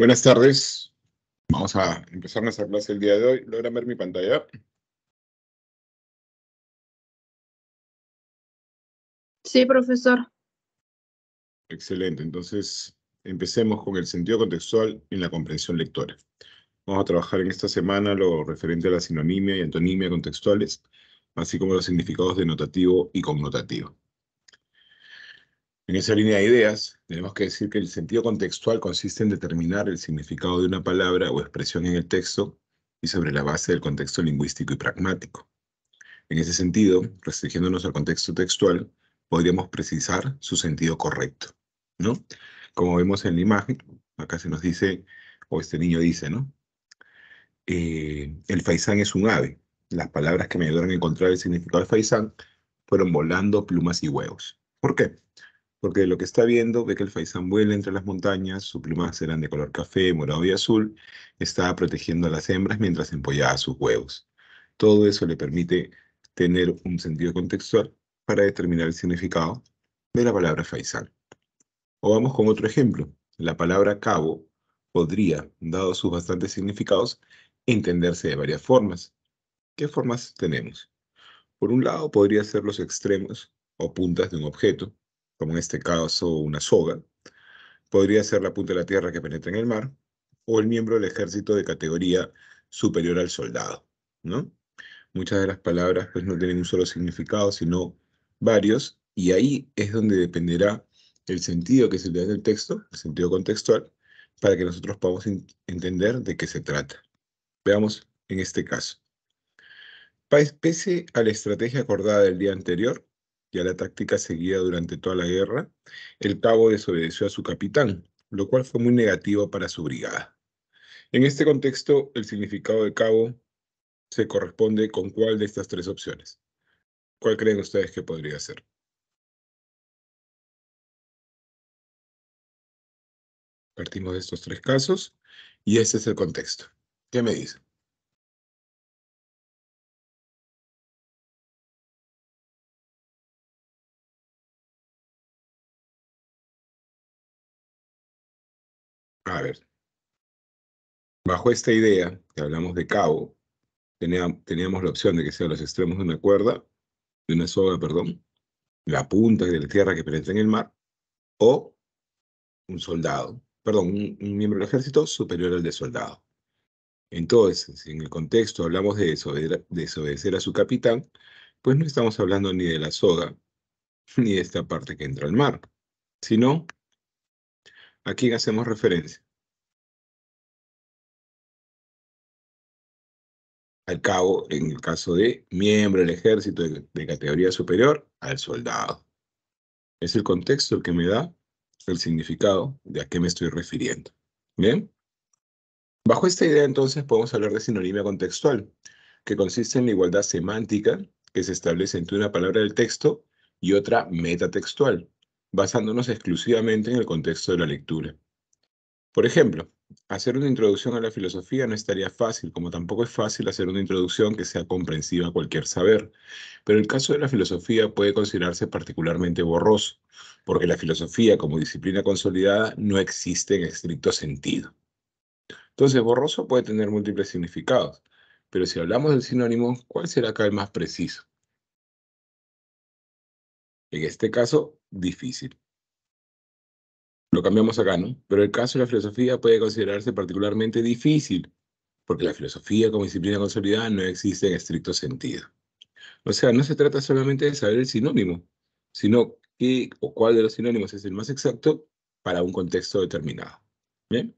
Buenas tardes. Vamos a empezar nuestra clase el día de hoy. ¿Logran ver mi pantalla? Sí, profesor. Excelente. Entonces, empecemos con el sentido contextual en la comprensión lectora. Vamos a trabajar en esta semana lo referente a la sinonimia y antonimia contextuales, así como los significados denotativo y connotativo. En esa línea de ideas, tenemos que decir que el sentido contextual consiste en determinar el significado de una palabra o expresión en el texto y sobre la base del contexto lingüístico y pragmático. En ese sentido, restringiéndonos al contexto textual, podríamos precisar su sentido correcto, ¿no? Como vemos en la imagen, acá se nos dice, o este niño dice, ¿no? Eh, el faisán es un ave. Las palabras que me ayudaron a encontrar el significado del faisán fueron volando, plumas y huevos. ¿Por qué? porque lo que está viendo ve que el faisán vuela entre las montañas, sus plumas eran de color café, morado y azul, estaba protegiendo a las hembras mientras empollaba sus huevos. Todo eso le permite tener un sentido contextual para determinar el significado de la palabra faisán. O vamos con otro ejemplo. La palabra cabo podría, dado sus bastantes significados, entenderse de varias formas. ¿Qué formas tenemos? Por un lado, podría ser los extremos o puntas de un objeto, como en este caso una soga, podría ser la punta de la tierra que penetra en el mar, o el miembro del ejército de categoría superior al soldado, ¿no? Muchas de las palabras pues, no tienen un solo significado, sino varios, y ahí es donde dependerá el sentido que se le da el texto, el sentido contextual, para que nosotros podamos entender de qué se trata. Veamos en este caso. Pese a la estrategia acordada del día anterior, ya la táctica seguida durante toda la guerra, el cabo desobedeció a su capitán, lo cual fue muy negativo para su brigada. En este contexto, el significado de cabo se corresponde con cuál de estas tres opciones. ¿Cuál creen ustedes que podría ser? Partimos de estos tres casos y este es el contexto. ¿Qué me dice? A ver, Bajo esta idea, que hablamos de cabo, teníamos la opción de que sean los extremos de una cuerda, de una soga, perdón, la punta de la tierra que penetra en el mar, o un soldado, perdón, un, miembro del ejército superior al de soldado. Entonces, si en el contexto hablamos de desobedecer, desobedecer a su capitán, pues no estamos hablando ni de la soga, ni de esta parte que entra al mar, sino a quién hacemos referencia. al cabo en el caso de miembro del ejército de, categoría superior al soldado. Es el contexto que me da el significado de a qué me estoy refiriendo. ¿Bien? Bajo esta idea entonces podemos hablar de sinonimia contextual, que consiste en la igualdad semántica que se establece entre una palabra del texto y otra metatextual, basándonos exclusivamente en el contexto de la lectura. Por ejemplo, hacer una introducción a la filosofía no estaría fácil, como tampoco es fácil hacer una introducción que sea comprensiva a cualquier saber. Pero el caso de la filosofía puede considerarse particularmente borroso, porque la filosofía como disciplina consolidada no existe en estricto sentido. Entonces, borroso puede tener múltiples significados, pero si hablamos del sinónimo, ¿cuál será acá el más preciso? En este caso, difícil. Lo cambiamos acá, ¿no? Pero el caso de la filosofía puede considerarse particularmente difícil, porque la filosofía como disciplina consolidada no existe en estricto sentido. O sea, no se trata solamente de saber el sinónimo, sino qué o cuál de los sinónimos es el más exacto para un contexto determinado. ¿Bien?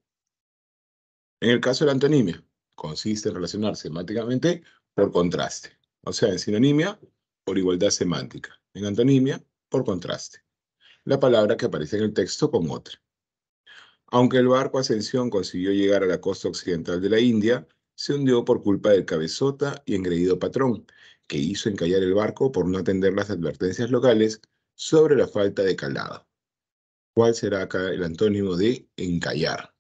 En el caso de la antonimia, consiste en relacionar semánticamente por contraste. O sea, en sinonimia, por igualdad semántica. En antonimia, por contraste la palabra que aparece en el texto con otra. Aunque el barco Ascensión consiguió llegar a la costa occidental de la India, se hundió por culpa del cabezota y engreído patrón, que hizo encallar el barco por no atender las advertencias locales sobre la falta de calado. ¿Cuál será acá el antónimo de encallar?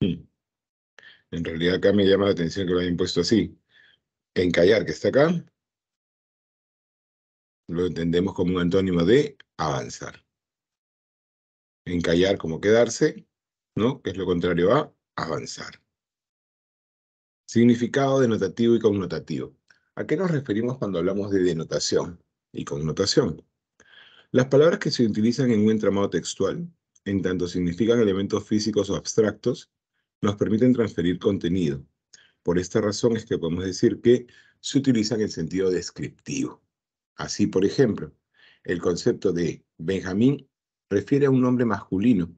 Hmm. En realidad acá me llama la atención que lo hayan puesto así. Encallar, que está acá, lo entendemos como un antónimo de avanzar. Encallar como quedarse, ¿no? Que es lo contrario a avanzar. Significado denotativo y connotativo. ¿A qué nos referimos cuando hablamos de denotación y connotación? Las palabras que se utilizan en un entramado textual, en tanto significan elementos físicos o abstractos, nos permiten transferir contenido, por esta razón es que podemos decir que se utilizan en sentido descriptivo. Así, por ejemplo, el concepto de Benjamín refiere a un nombre masculino,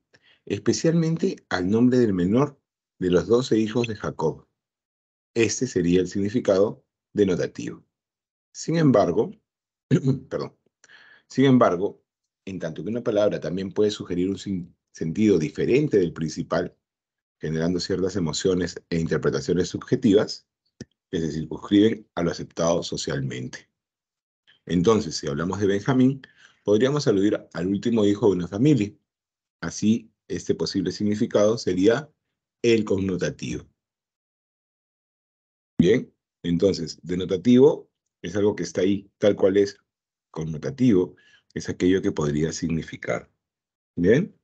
especialmente al nombre del menor de los doce hijos de Jacob. Este sería el significado denotativo. Sin embargo, perdón, sin embargo, en tanto que una palabra también puede sugerir un sentido diferente del principal, generando ciertas emociones e interpretaciones subjetivas que se circunscriben a lo aceptado socialmente. Entonces, si hablamos de Benjamín, podríamos aludir al último hijo de una familia. Así, este posible significado sería el connotativo. Bien, entonces, denotativo es algo que está ahí, tal cual es. Connotativo es aquello que podría significar. Bien.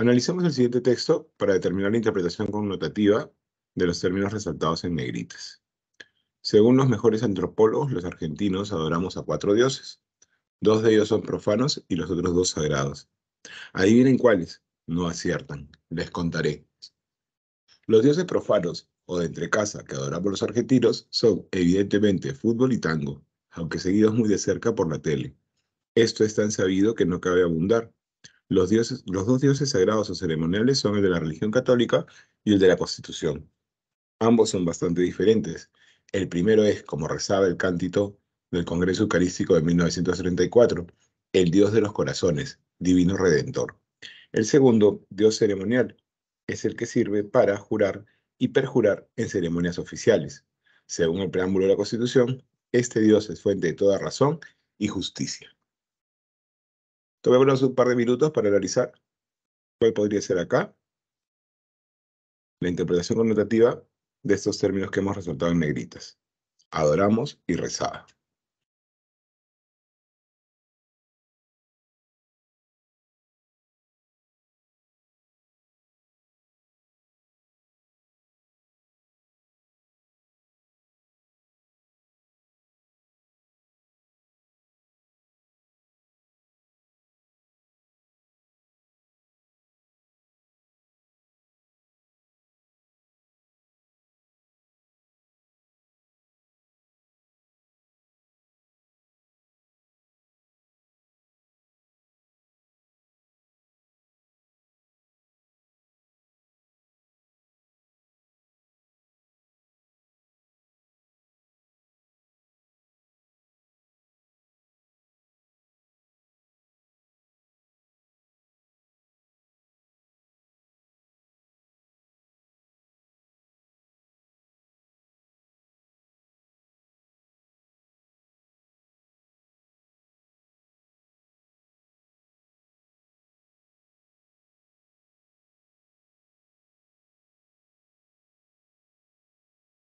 Analizamos el siguiente texto para determinar la interpretación connotativa de los términos resaltados en negritas. Según los mejores antropólogos, los argentinos adoramos a cuatro dioses. Dos de ellos son profanos y los otros dos sagrados. Ahí vienen cuáles. No aciertan. Les contaré. Los dioses profanos o de casa que adoramos los argentinos son, evidentemente, fútbol y tango, aunque seguidos muy de cerca por la tele. Esto es tan sabido que no cabe abundar. Los, dioses, los dos dioses sagrados o ceremoniales son el de la religión católica y el de la Constitución. Ambos son bastante diferentes. El primero es, como rezaba el cántito del Congreso Eucarístico de 1934, el Dios de los corazones, Divino Redentor. El segundo, Dios ceremonial, es el que sirve para jurar y perjurar en ceremonias oficiales. Según el preámbulo de la Constitución, este Dios es fuente de toda razón y justicia. Tomémonos un par de minutos para analizar cuál podría ser acá la interpretación connotativa de estos términos que hemos resaltado en negritas. Adoramos y rezaba.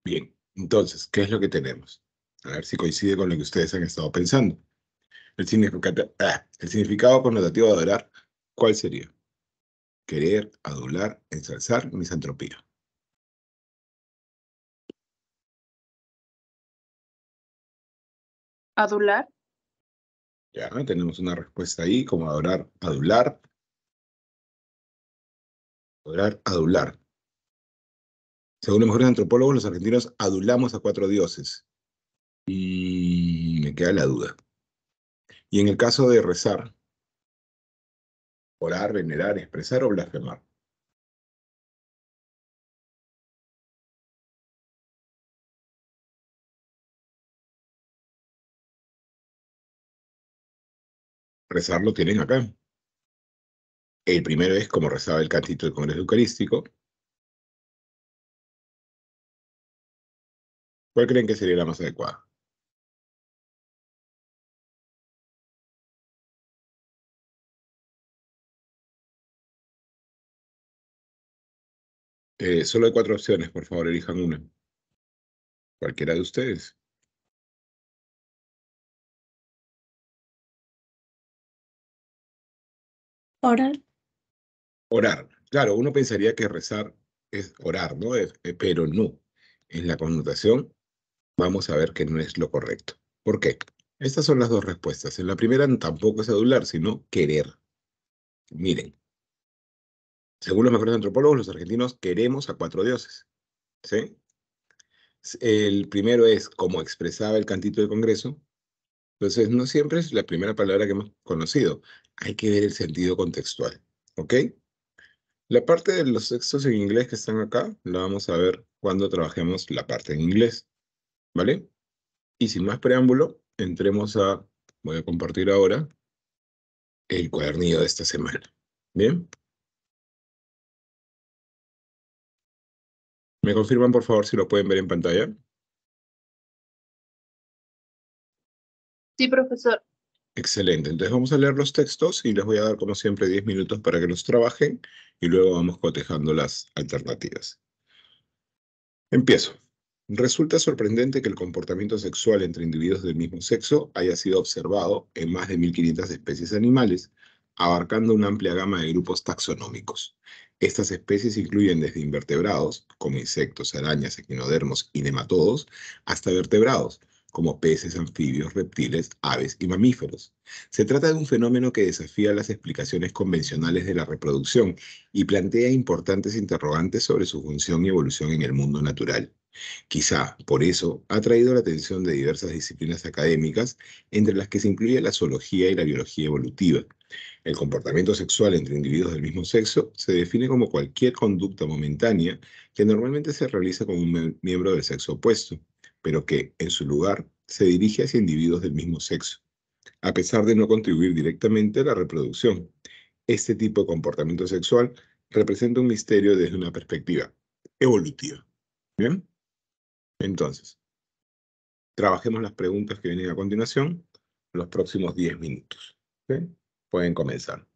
Bien, entonces, ¿qué es lo que tenemos? A ver si coincide con lo que ustedes han estado pensando. Ah, el significado, connotativo de adorar, ¿cuál sería? Querer, adular, ensalzar, misantropía. Adular. Ya, tenemos una respuesta ahí, como adorar, adular. Adorar, adular. Según los mejores antropólogos, los argentinos adulamos a cuatro dioses. Y me queda la duda. Y en el caso de rezar, orar, venerar, expresar o blasfemar. Rezar lo tienen acá. El primero es como rezaba el cantito del Congreso Eucarístico, ¿Cuál creen que sería la más adecuada? Eh, solo hay cuatro opciones, por favor, elijan una. Cualquiera de ustedes. Orar. Orar. Claro, uno pensaría que rezar es orar, ¿no? Eh, pero no. En la connotación vamos a ver que no es lo correcto. ¿Por qué? Estas son las dos respuestas. En la primera tampoco es adular, sino querer. Miren, según los mejores antropólogos, los argentinos queremos a cuatro dioses. ¿sí? El primero es, como expresaba el cantito del Congreso, entonces no siempre es la primera palabra que hemos conocido. Hay que ver el sentido contextual. ¿Ok? La parte de los textos en inglés que están acá, la vamos a ver cuando trabajemos la parte en inglés. ¿Vale? Y sin más preámbulo, entremos a, voy a compartir ahora, el cuadernillo de esta semana. ¿Bien? ¿Me confirman, por favor, si lo pueden ver en pantalla? Sí, profesor. Excelente. Entonces vamos a leer los textos y les voy a dar, como siempre, 10 minutos para que los trabajen y luego vamos cotejando las alternativas. Empiezo. Resulta sorprendente que el comportamiento sexual entre individuos del mismo sexo haya sido observado en más de 1.500 especies animales, abarcando una amplia gama de grupos taxonómicos. Estas especies incluyen desde invertebrados, como insectos, arañas, equinodermos y nematodos, hasta vertebrados, como peces, anfibios, reptiles, aves y mamíferos. Se trata de un fenómeno que desafía las explicaciones convencionales de la reproducción y plantea importantes interrogantes sobre su función y evolución en el mundo natural. Quizá por eso ha traído la atención de diversas disciplinas académicas, entre las que se incluye la zoología y la biología evolutiva. El comportamiento sexual entre individuos del mismo sexo se define como cualquier conducta momentánea que normalmente se realiza con un miembro del sexo opuesto, pero que, en su lugar, se dirige hacia individuos del mismo sexo, a pesar de no contribuir directamente a la reproducción. Este tipo de comportamiento sexual representa un misterio desde una perspectiva evolutiva. ¿Bien? Entonces, trabajemos las preguntas que vienen a continuación los próximos 10 minutos. Pueden comenzar.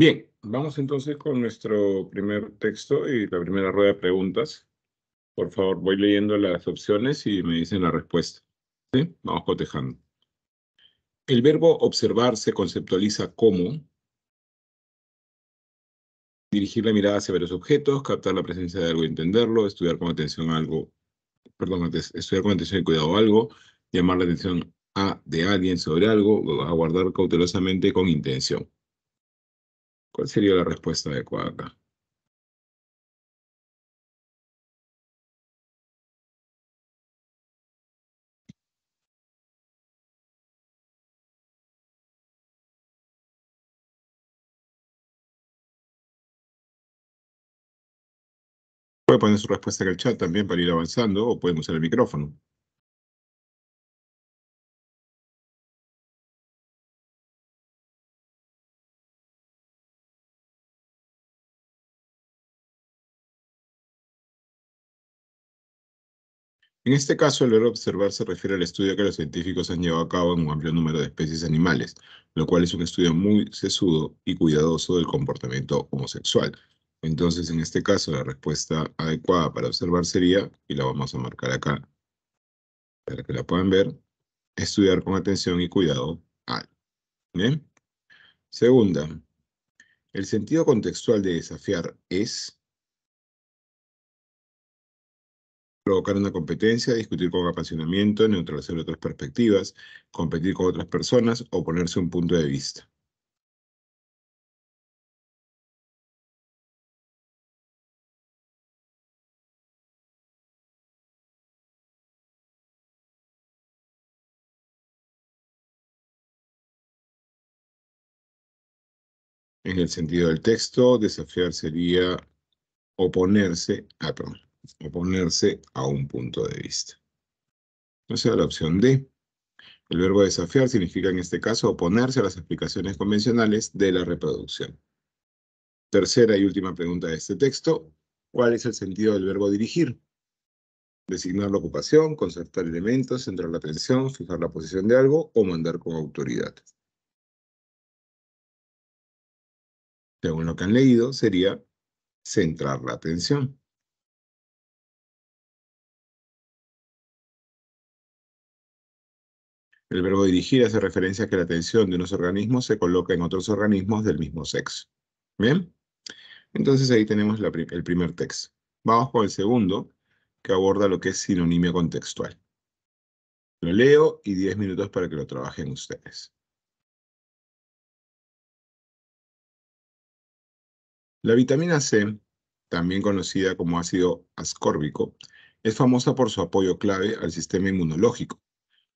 Bien, vamos entonces con nuestro primer texto y la primera rueda de preguntas. Por favor, voy leyendo las opciones y me dicen la respuesta. Vamos cotejando. El verbo observar se conceptualiza como dirigir la mirada hacia varios objetos, captar la presencia de algo y entenderlo, estudiar con atención algo, perdón, estudiar con atención y cuidado algo, llamar la atención a de alguien sobre algo, aguardar cautelosamente con intención. ¿Cuál sería la respuesta adecuada acá? Puede poner su respuesta en el chat también para ir avanzando o pueden usar el micrófono. En este caso, el verbo observar se refiere al estudio que los científicos han llevado a cabo en un amplio número de especies animales, lo cual es un estudio muy sesudo y cuidadoso del comportamiento homosexual. Entonces, en este caso, la respuesta adecuada para observar sería, y la vamos a marcar acá para que la puedan ver, estudiar con atención y cuidado al. Segunda, el sentido contextual de desafiar es provocar una competencia, discutir con apasionamiento, neutralizar otras perspectivas, competir con otras personas o ponerse un punto de vista. En el sentido del texto, desafiar sería oponerse a, ah, problemas oponerse a un punto de vista. O sea, la opción D. El verbo desafiar significa en este caso oponerse a las explicaciones convencionales de la reproducción. Tercera y última pregunta de este texto. ¿Cuál es el sentido del verbo dirigir? Designar la ocupación, concertar elementos, centrar la atención, fijar la posición de algo o mandar con autoridad. Según lo que han leído, sería centrar la atención. El verbo dirigir hace referencia a que la atención de unos organismos se coloca en otros organismos del mismo sexo. ¿Bien? Entonces ahí tenemos el primer texto. Vamos con el segundo, que aborda lo que es sinonimia contextual. Lo leo y 10 minutos para que lo trabajen ustedes. La vitamina C, también conocida como ácido ascórbico, es famosa por su apoyo clave al sistema inmunológico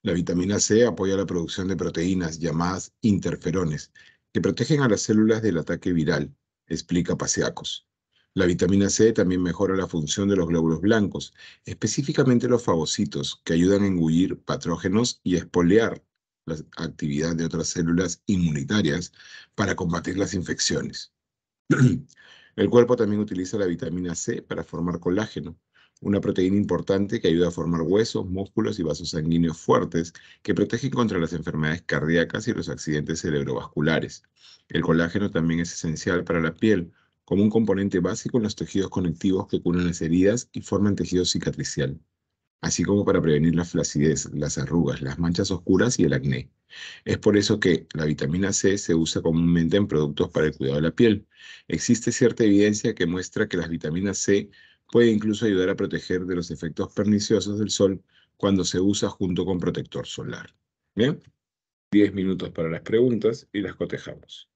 la vitamina C apoya la producción de proteínas llamadas interferones, que protegen a las células del ataque viral, explica Paseacos. La vitamina C también mejora la función de los glóbulos blancos, específicamente los fagocitos, que ayudan a engullir patógenos y a espolear la actividad de otras células inmunitarias para combatir las infecciones. El cuerpo también utiliza la vitamina C para formar colágeno, una proteína importante que ayuda a formar huesos, músculos y vasos sanguíneos fuertes que protegen contra las enfermedades cardíacas y los accidentes cerebrovasculares. El colágeno también es esencial para la piel, como un componente básico en los tejidos conectivos que curan las heridas y forman tejido cicatricial, así como para prevenir la flacidez, las arrugas, las manchas oscuras y el acné. Es por eso que la vitamina C se usa comúnmente en productos para el cuidado de la piel. Existe cierta evidencia que muestra que las vitaminas C Puede incluso ayudar a proteger de los efectos perniciosos del sol cuando se usa junto con protector solar. ¿Bien? 10 minutos para las preguntas y las cotejamos.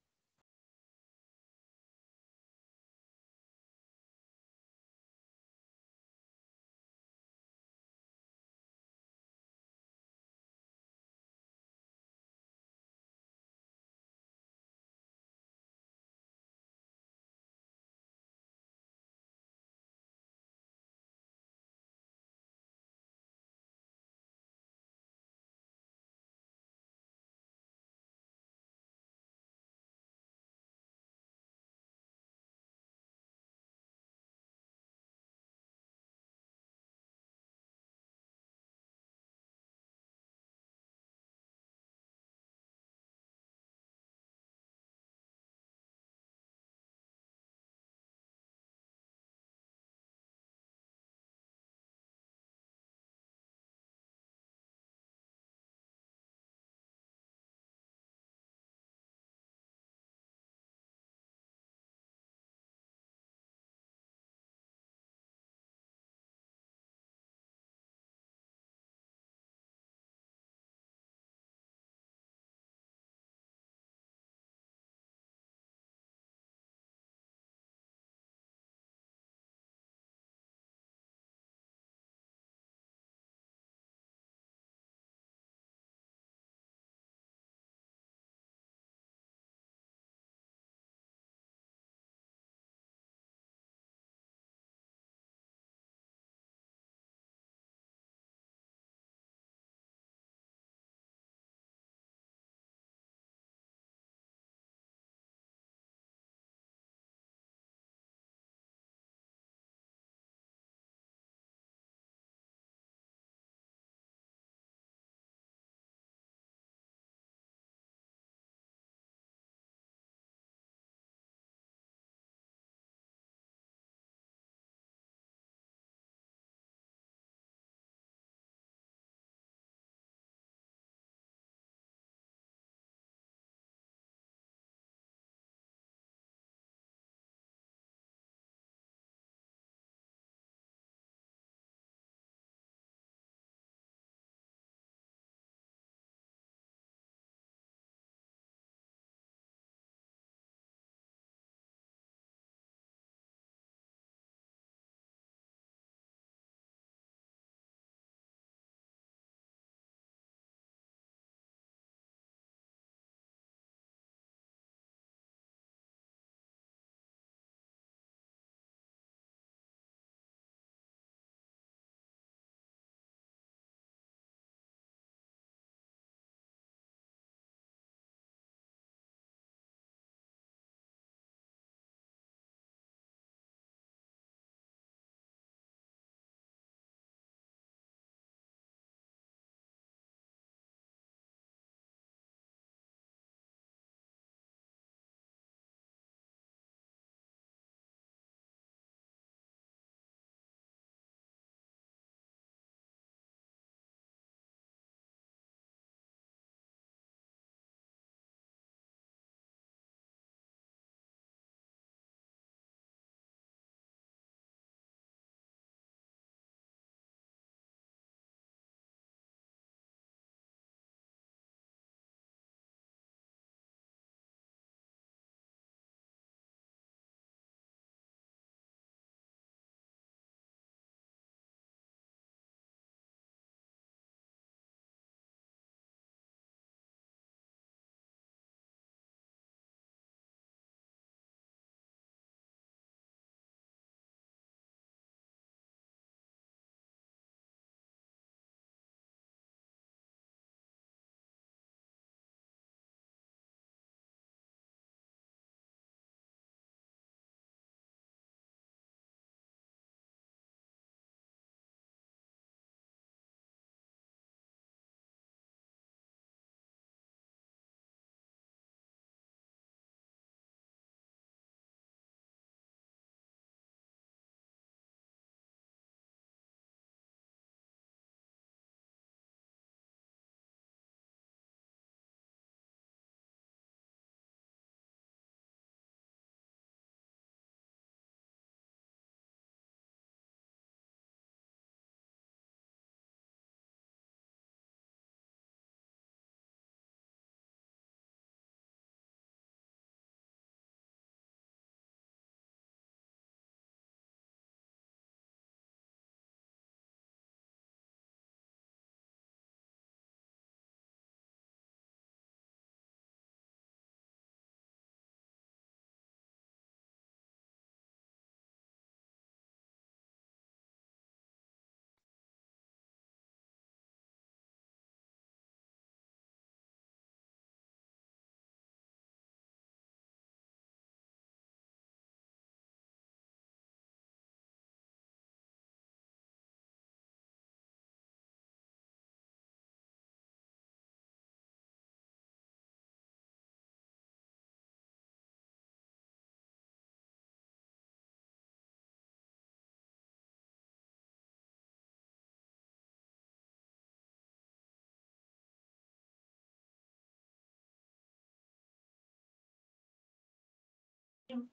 Спасибо.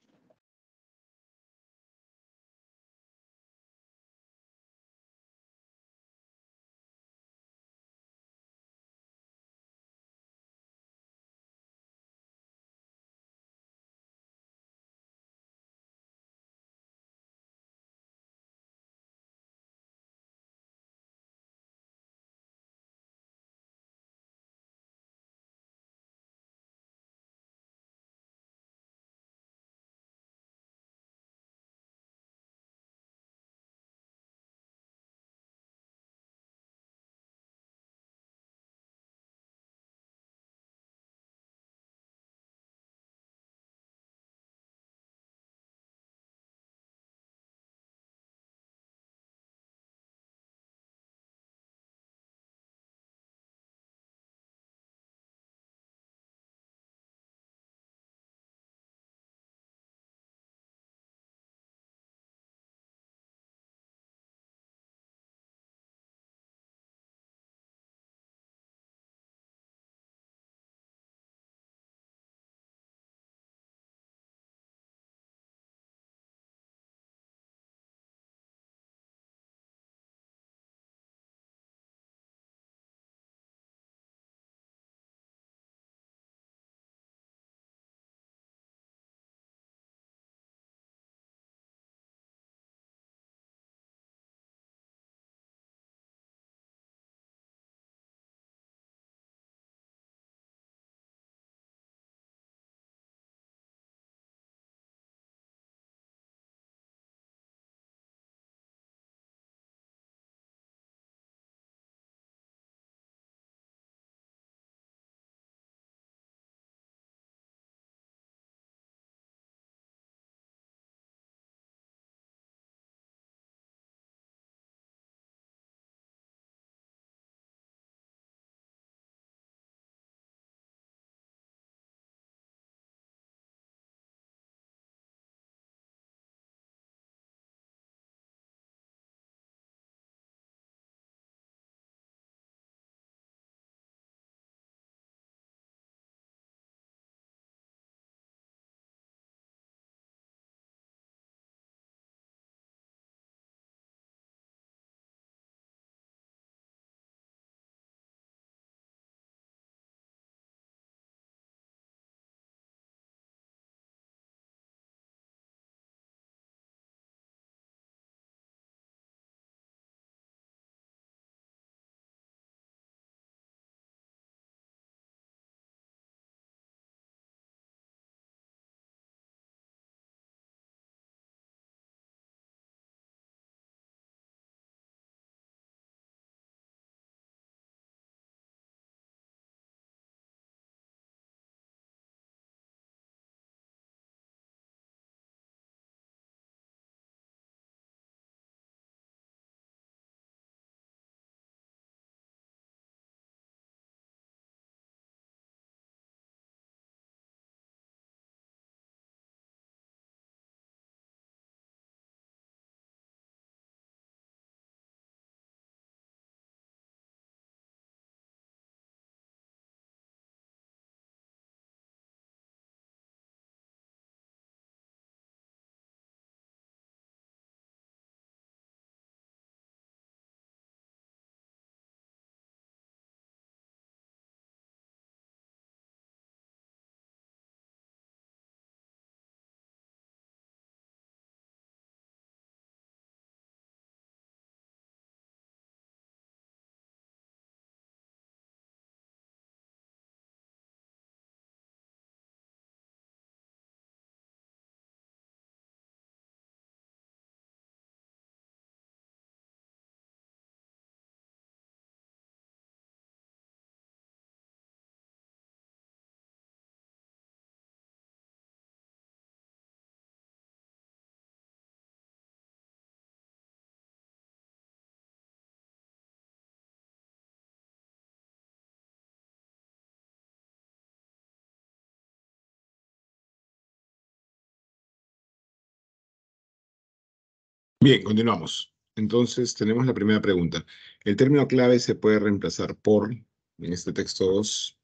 Bien, continuamos. Entonces tenemos la primera pregunta. El término clave se puede reemplazar por, en este texto 2,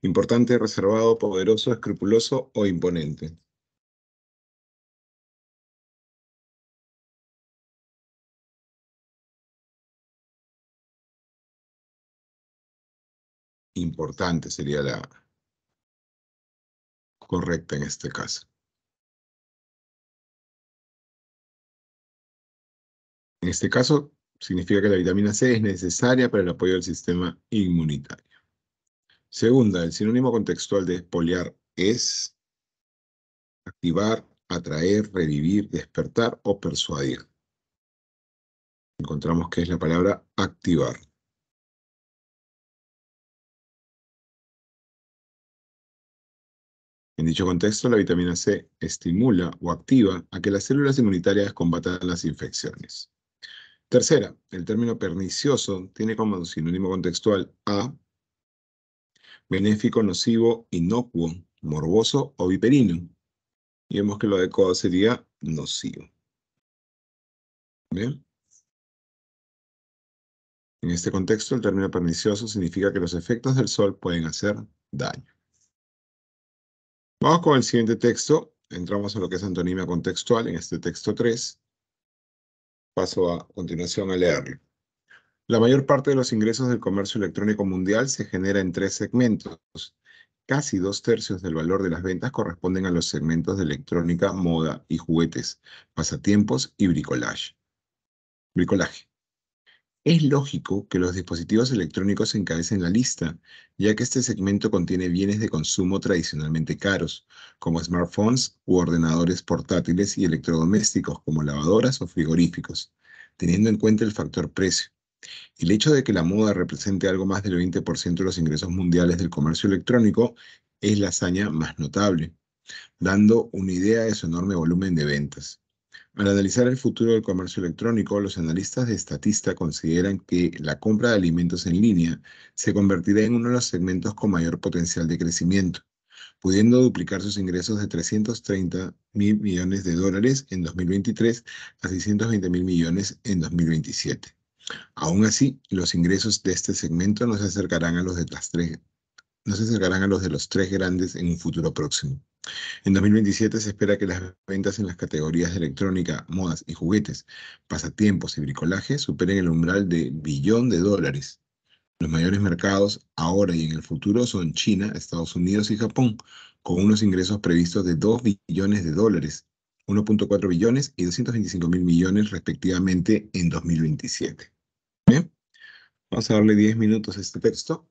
importante, reservado, poderoso, escrupuloso o imponente. Importante sería la correcta en este caso. En este caso, significa que la vitamina C es necesaria para el apoyo del sistema inmunitario. Segunda, el sinónimo contextual de poliar es activar, atraer, revivir, despertar o persuadir. Encontramos que es la palabra activar. En dicho contexto, la vitamina C estimula o activa a que las células inmunitarias combatan las infecciones. Tercera, el término pernicioso tiene como sinónimo contextual a benéfico, nocivo, inocuo, morboso o viperino. Y vemos que lo adecuado sería nocivo. Bien. En este contexto, el término pernicioso significa que los efectos del sol pueden hacer daño. Vamos con el siguiente texto. Entramos a lo que es antonimia contextual en este texto 3. Paso a continuación a leerlo. La mayor parte de los ingresos del comercio electrónico mundial se genera en tres segmentos. Casi dos tercios del valor de las ventas corresponden a los segmentos de electrónica, moda y juguetes, pasatiempos y bricolaje. bricolaje. Es lógico que los dispositivos electrónicos encabecen la lista, ya que este segmento contiene bienes de consumo tradicionalmente caros, como smartphones u ordenadores portátiles y electrodomésticos, como lavadoras o frigoríficos, teniendo en cuenta el factor precio. El hecho de que la moda represente algo más del 20% de los ingresos mundiales del comercio electrónico es la hazaña más notable, dando una idea de su enorme volumen de ventas. Al analizar el futuro del comercio electrónico, los analistas de Statista consideran que la compra de alimentos en línea se convertirá en uno de los segmentos con mayor potencial de crecimiento, pudiendo duplicar sus ingresos de 330 mil millones de dólares en 2023 a 620 mil millones en 2027. Aún así, los ingresos de este segmento no se acercarán a los de las tres no se acercarán a los de los tres grandes en un futuro próximo. En 2027 se espera que las ventas en las categorías de electrónica, modas y juguetes, pasatiempos y bricolaje superen el umbral de billón de dólares. Los mayores mercados ahora y en el futuro son China, Estados Unidos y Japón, con unos ingresos previstos de 2 billones de dólares, 1.4 billones y 225 mil millones respectivamente en 2027. Bien, vamos a darle 10 minutos a este texto.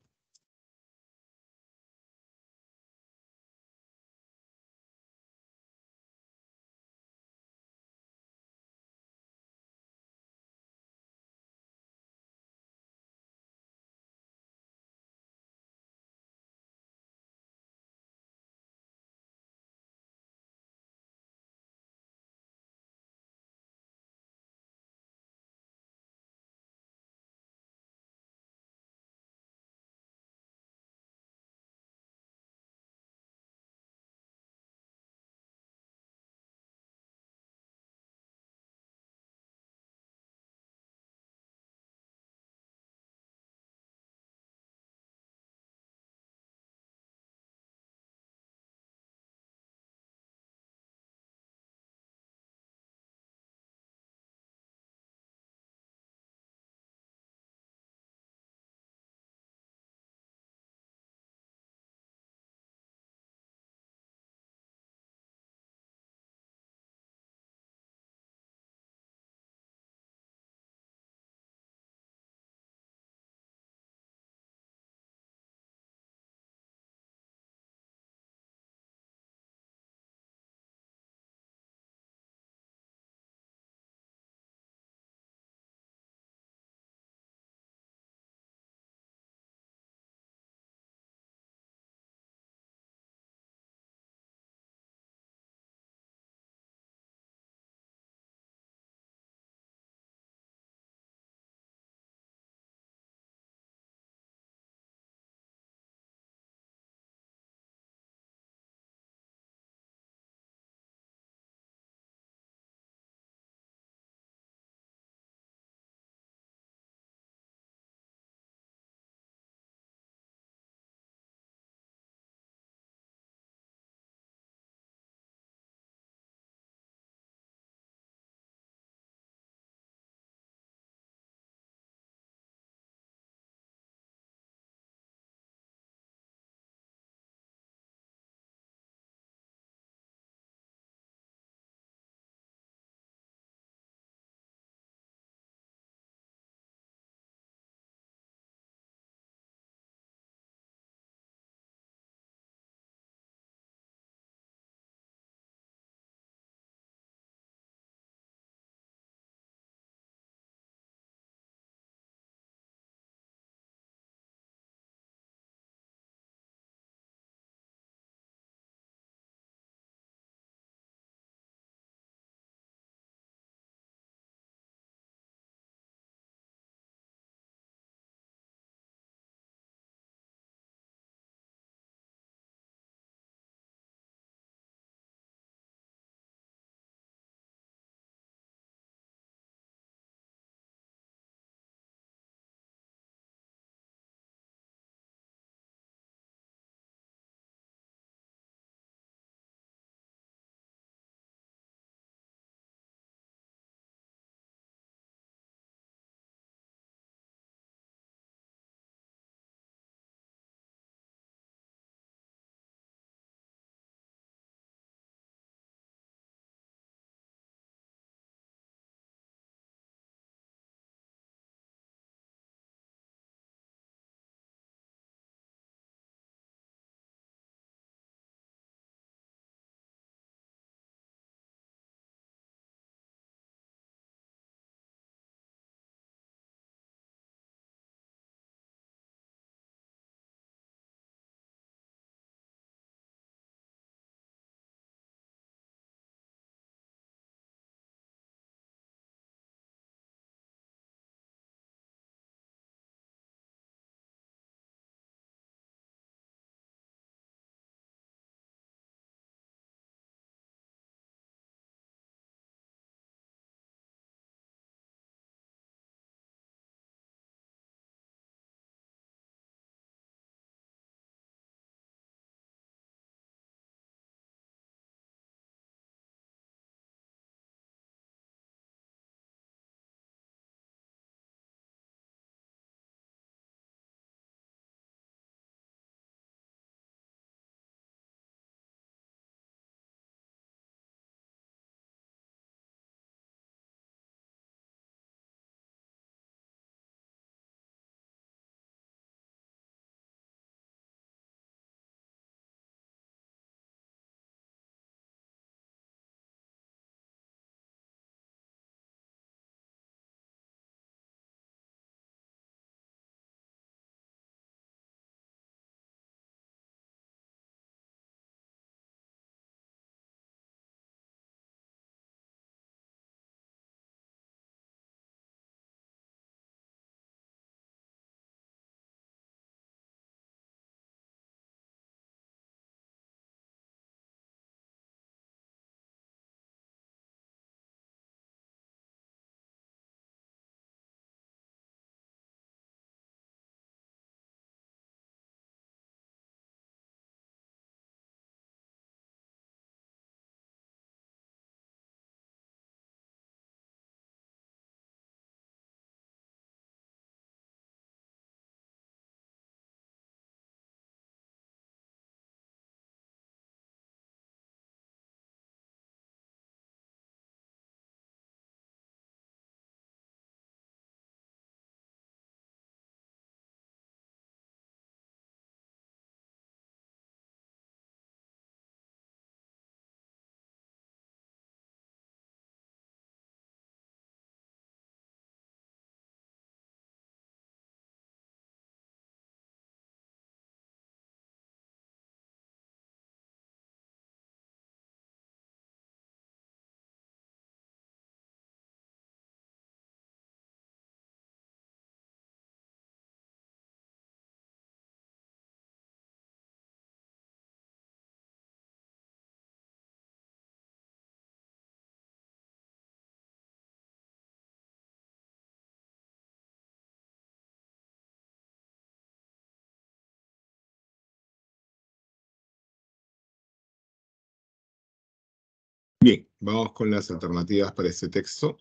Vamos con las alternativas para este texto.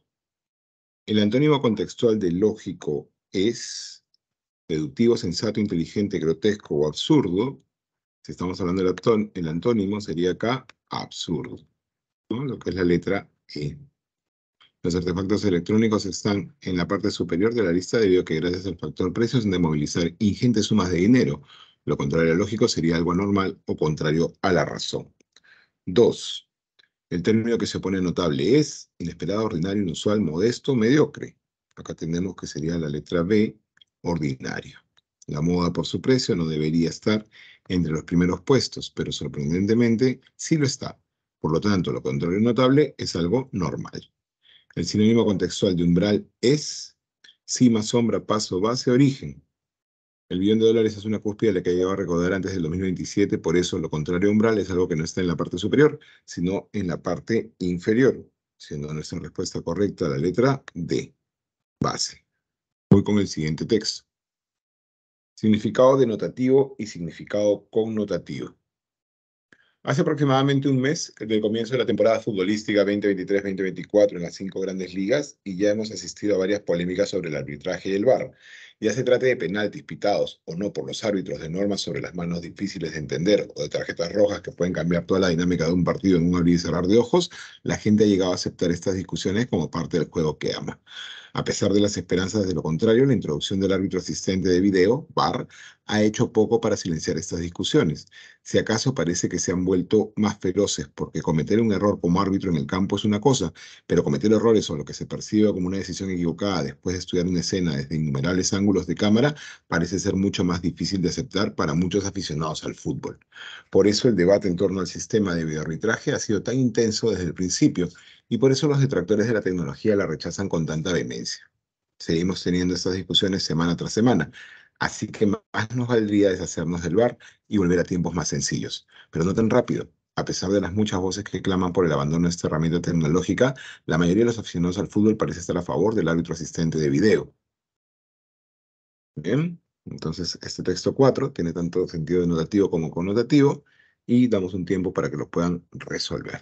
El antónimo contextual de lógico es deductivo, sensato, inteligente, grotesco o absurdo. Si estamos hablando del el antónimo, sería acá absurdo, lo que es la letra E. Los artefactos electrónicos están en la parte superior de la lista debido a que gracias al factor precios han de movilizar ingentes sumas de dinero. Lo contrario a lógico sería algo anormal o contrario a la razón. Dos, el término que se pone notable es inesperado, ordinario, inusual, modesto, mediocre. Acá tenemos que sería la letra B, ordinario. La moda por su precio no debería estar entre los primeros puestos, pero sorprendentemente sí lo está. Por lo tanto, lo contrario notable es algo normal. El sinónimo contextual de umbral es cima, sombra, paso, base, origen. El billón de dólares es una cúspide a la que llegaba a recordar antes del 2027, por eso lo contrario umbral es algo que no está en la parte superior, sino en la parte inferior, siendo nuestra respuesta correcta la letra D, base. Voy con el siguiente texto. Significado denotativo y significado connotativo. Hace aproximadamente un mes desde el comienzo de la temporada futbolística 2023-2024 en las cinco grandes ligas y ya hemos asistido a varias polémicas sobre el arbitraje y el VAR. Ya se trate de penaltis pitados o no por los árbitros de normas sobre las manos difíciles de entender o de tarjetas rojas que pueden cambiar toda la dinámica de un partido en un abrir y cerrar de ojos, la gente ha llegado a aceptar estas discusiones como parte del juego que ama. A pesar de las esperanzas de lo contrario, la introducción del árbitro asistente de video, VAR, ha hecho poco para silenciar estas discusiones. Si acaso parece que se han vuelto más feroces, porque cometer un error como árbitro en el campo es una cosa, pero cometer errores o lo que se percibe como una decisión equivocada después de estudiar una escena desde innumerables ángulos de cámara parece ser mucho más difícil de aceptar para muchos aficionados al fútbol. Por eso el debate en torno al sistema de videoarbitraje ha sido tan intenso desde el principio y por eso los detractores de la tecnología la rechazan con tanta vehemencia. Seguimos teniendo estas discusiones semana tras semana. Así que más nos valdría deshacernos del bar y volver a tiempos más sencillos, pero no tan rápido. A pesar de las muchas voces que claman por el abandono de esta herramienta tecnológica, la mayoría de los aficionados al fútbol parece estar a favor del árbitro asistente de video. Bien, entonces este texto 4 tiene tanto sentido denotativo como connotativo y damos un tiempo para que lo puedan resolver.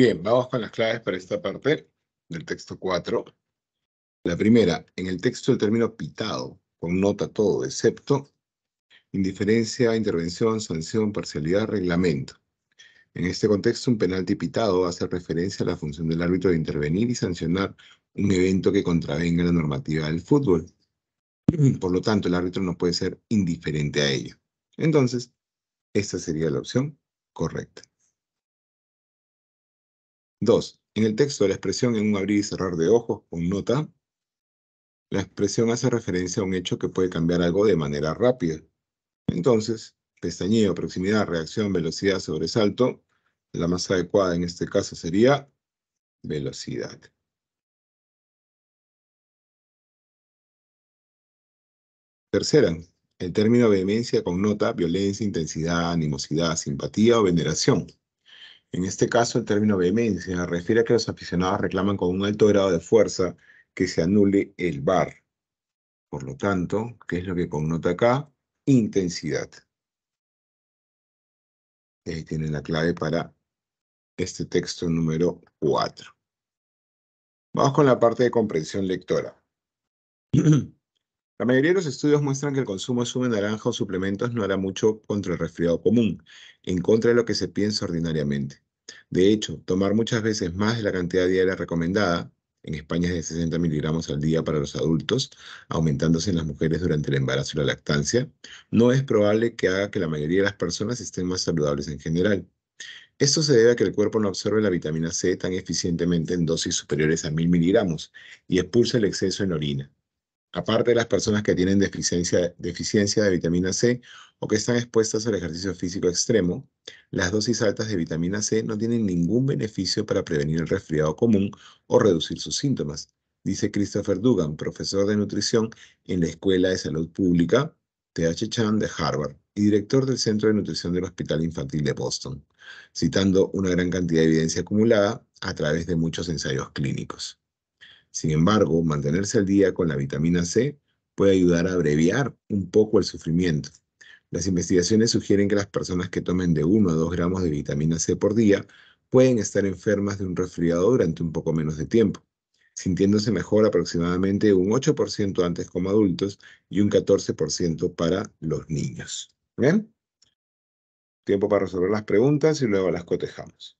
Bien, vamos con las claves para esta parte del texto 4. La primera, en el texto el término pitado connota todo excepto indiferencia, intervención, sanción, parcialidad, reglamento. En este contexto, un penalti pitado hace referencia a la función del árbitro de intervenir y sancionar un evento que contravenga la normativa del fútbol. Por lo tanto, el árbitro no puede ser indiferente a ello. Entonces, esta sería la opción correcta. 2. En el texto, de la expresión en un abrir y cerrar de ojos con nota, la expresión hace referencia a un hecho que puede cambiar algo de manera rápida. Entonces, pestañeo, proximidad, reacción, velocidad, sobresalto, la más adecuada en este caso sería velocidad. Tercera, el término vehemencia con nota, violencia, intensidad, animosidad, simpatía o veneración. En este caso, el término vehemencia refiere a que los aficionados reclaman con un alto grado de fuerza que se anule el bar. Por lo tanto, ¿qué es lo que connota acá? Intensidad. ahí tienen la clave para este texto número 4. Vamos con la parte de comprensión lectora. La mayoría de los estudios muestran que el consumo de zumo de naranja o suplementos no hará mucho contra el resfriado común, en contra de lo que se piensa ordinariamente. De hecho, tomar muchas veces más de la cantidad diaria recomendada, en España es de 60 miligramos al día para los adultos, aumentándose en las mujeres durante el embarazo y la lactancia, no es probable que haga que la mayoría de las personas estén más saludables en general. Esto se debe a que el cuerpo no absorbe la vitamina C tan eficientemente en dosis superiores a 1000 miligramos y expulsa el exceso en orina aparte de las personas que tienen deficiencia, de vitamina C o que están expuestas al ejercicio físico extremo, las dosis altas de vitamina C no tienen ningún beneficio para prevenir el resfriado común o reducir sus síntomas, dice Christopher Dugan, profesor de nutrición en la Escuela de Salud Pública TH Chan de Harvard y director del Centro de Nutrición del Hospital Infantil de Boston, citando una gran cantidad de evidencia acumulada a través de muchos ensayos clínicos. Sin embargo, mantenerse al día con la vitamina C puede ayudar a abreviar un poco el sufrimiento. Las investigaciones sugieren que las personas que tomen de 1 a 2 gramos de vitamina C por día pueden estar enfermas de un resfriado durante un poco menos de tiempo, sintiéndose mejor aproximadamente un 8% antes como adultos y un 14% para los niños. ¿Bien? Tiempo para resolver las preguntas y luego las cotejamos.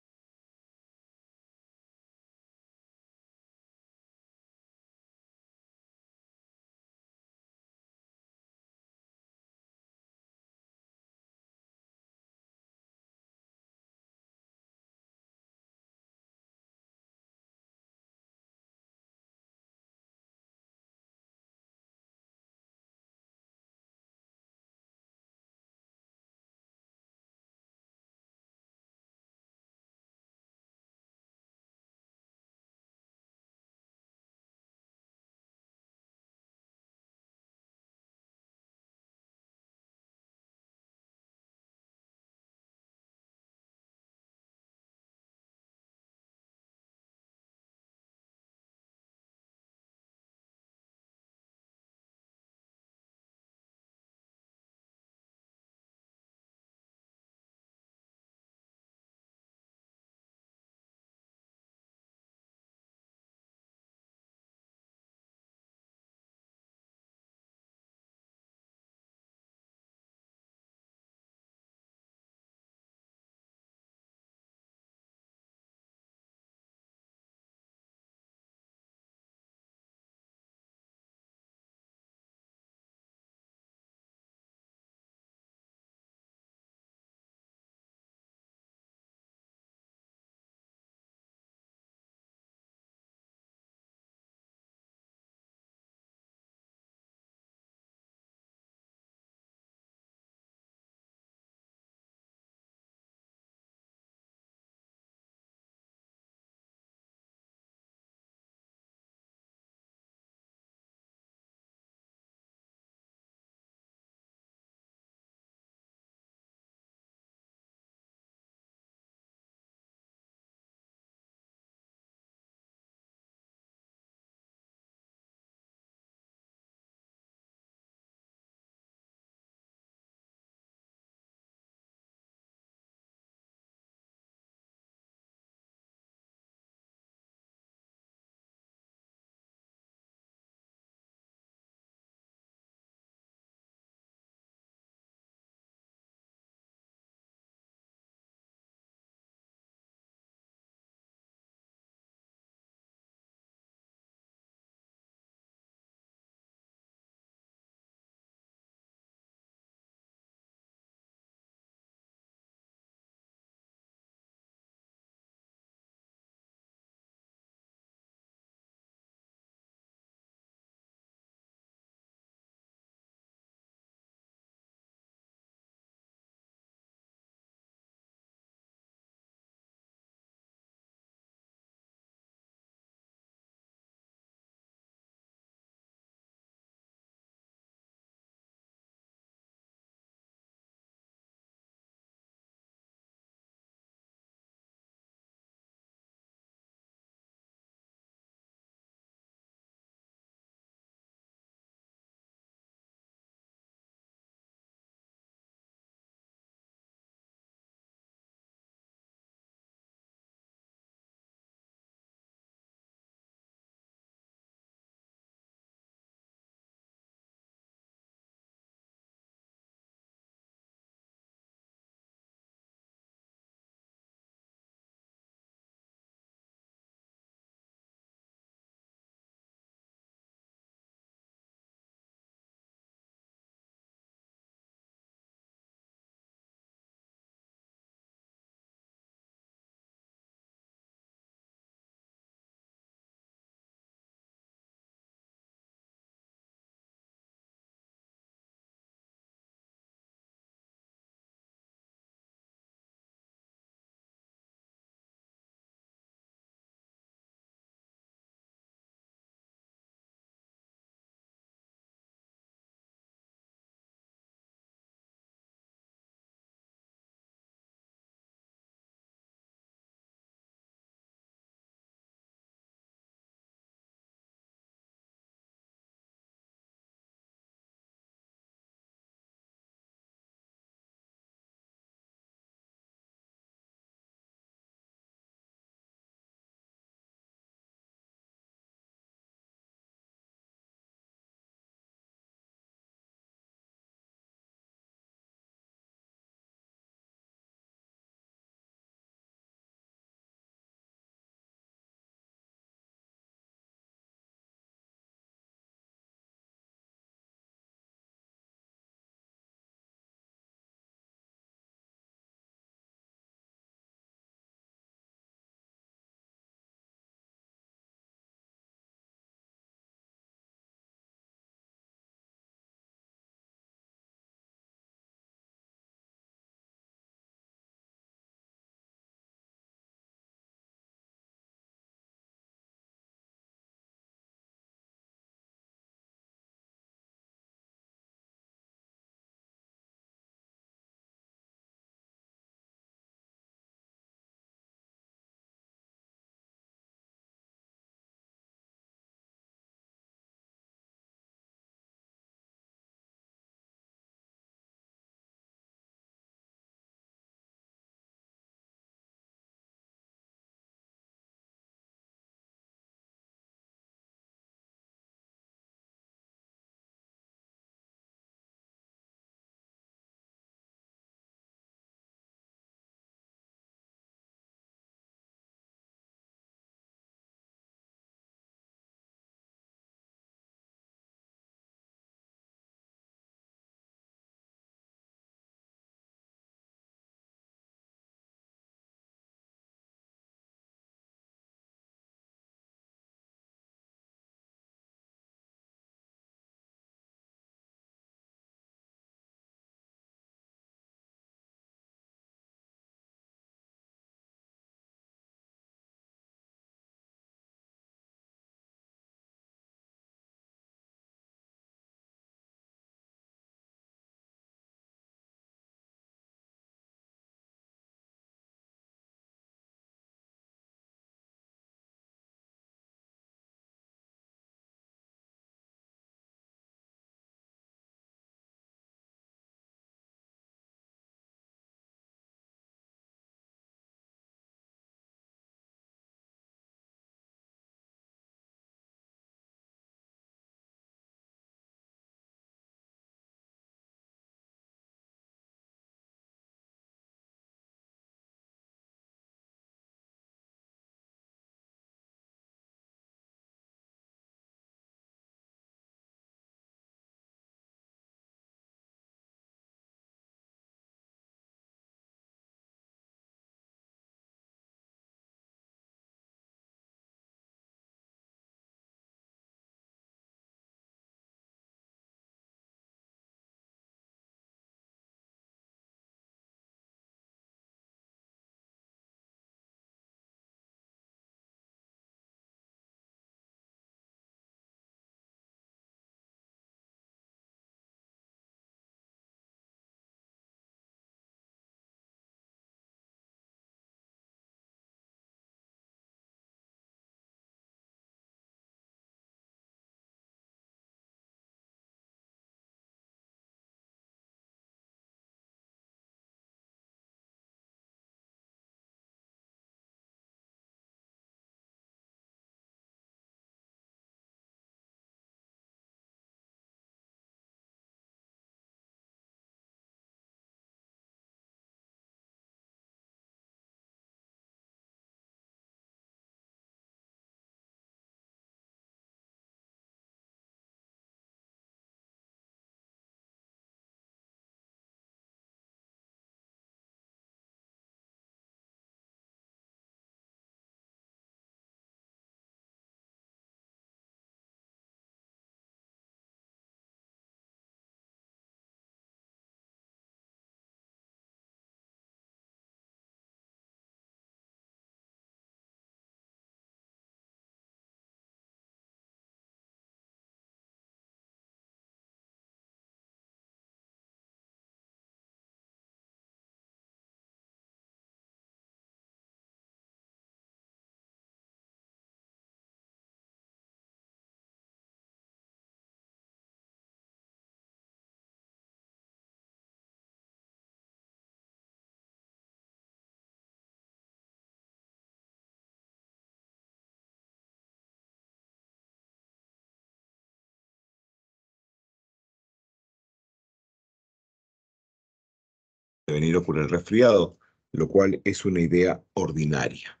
o curar el resfriado, lo cual es una idea ordinaria.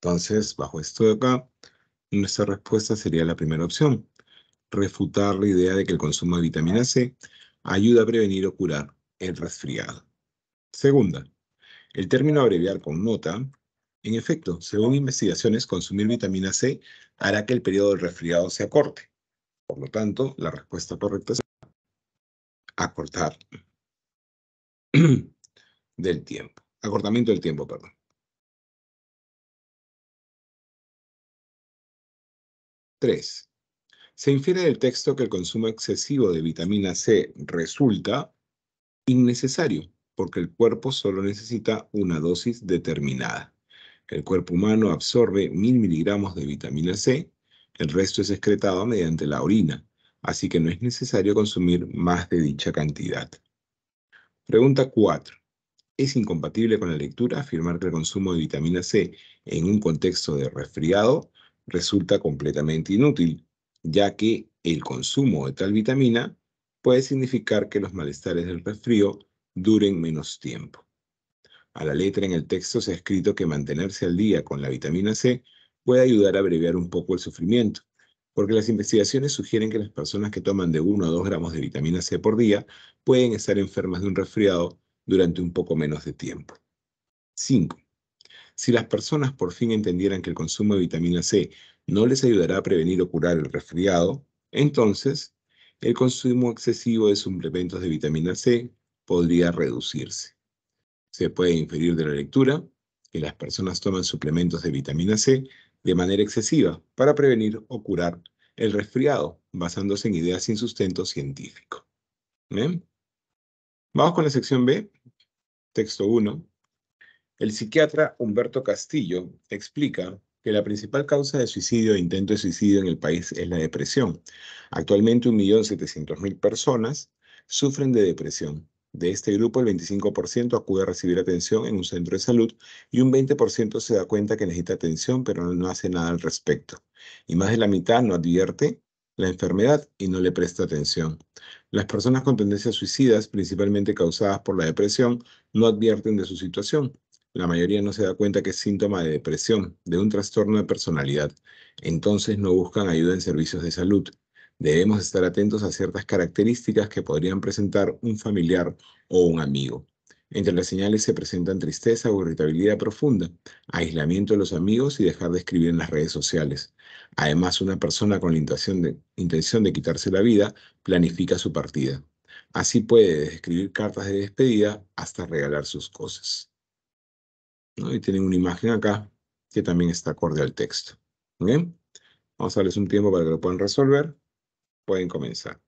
Entonces, bajo esto de acá, nuestra respuesta sería la primera opción. Refutar la idea de que el consumo de vitamina C ayuda a prevenir o curar el resfriado. Segunda, el término abreviar con nota. En efecto, según investigaciones, consumir vitamina C hará que el periodo del resfriado se acorte. Por lo tanto, la respuesta correcta es acortar del tiempo, acortamiento del tiempo, perdón. 3. Se infiere del texto que el consumo excesivo de vitamina C resulta innecesario, porque el cuerpo solo necesita una dosis determinada. El cuerpo humano absorbe mil miligramos de vitamina C, el resto es excretado mediante la orina, así que no es necesario consumir más de dicha cantidad. Pregunta 4. ¿Es incompatible con la lectura afirmar que el consumo de vitamina C en un contexto de resfriado resulta completamente inútil, ya que el consumo de tal vitamina puede significar que los malestares del resfrío duren menos tiempo? A la letra en el texto se ha escrito que mantenerse al día con la vitamina C puede ayudar a abreviar un poco el sufrimiento, porque las investigaciones sugieren que las personas que toman de 1 a 2 gramos de vitamina C por día pueden estar enfermas de un resfriado durante un poco menos de tiempo. 5. Si las personas por fin entendieran que el consumo de vitamina C no les ayudará a prevenir o curar el resfriado, entonces el consumo excesivo de suplementos de vitamina C podría reducirse. Se puede inferir de la lectura que las personas toman suplementos de vitamina C de manera excesiva para prevenir o curar el resfriado, basándose en ideas sin sustento científico. Vamos con la sección B, texto 1. El psiquiatra Humberto Castillo explica que la principal causa de suicidio e intento de suicidio en el país es la depresión. Actualmente 1.700.000 personas sufren de depresión, de este grupo, el 25% acude a recibir atención en un centro de salud y un 20% se da cuenta que necesita atención, pero no hace nada al respecto. Y más de la mitad no advierte la enfermedad y no le presta atención. Las personas con tendencias suicidas, principalmente causadas por la depresión, no advierten de su situación. La mayoría no se da cuenta que es síntoma de depresión, de un trastorno de personalidad. Entonces no buscan ayuda en servicios de salud debemos estar atentos a ciertas características que podrían presentar un familiar o un amigo. Entre las señales se presentan tristeza o irritabilidad profunda, aislamiento de los amigos y dejar de escribir en las redes sociales. Además, una persona con la intención de, quitarse la vida planifica su partida. Así puede escribir cartas de despedida hasta regalar sus cosas. Y tienen una imagen acá que también está acorde al texto. Vamos a darles un tiempo para que lo puedan resolver pueden comenzar.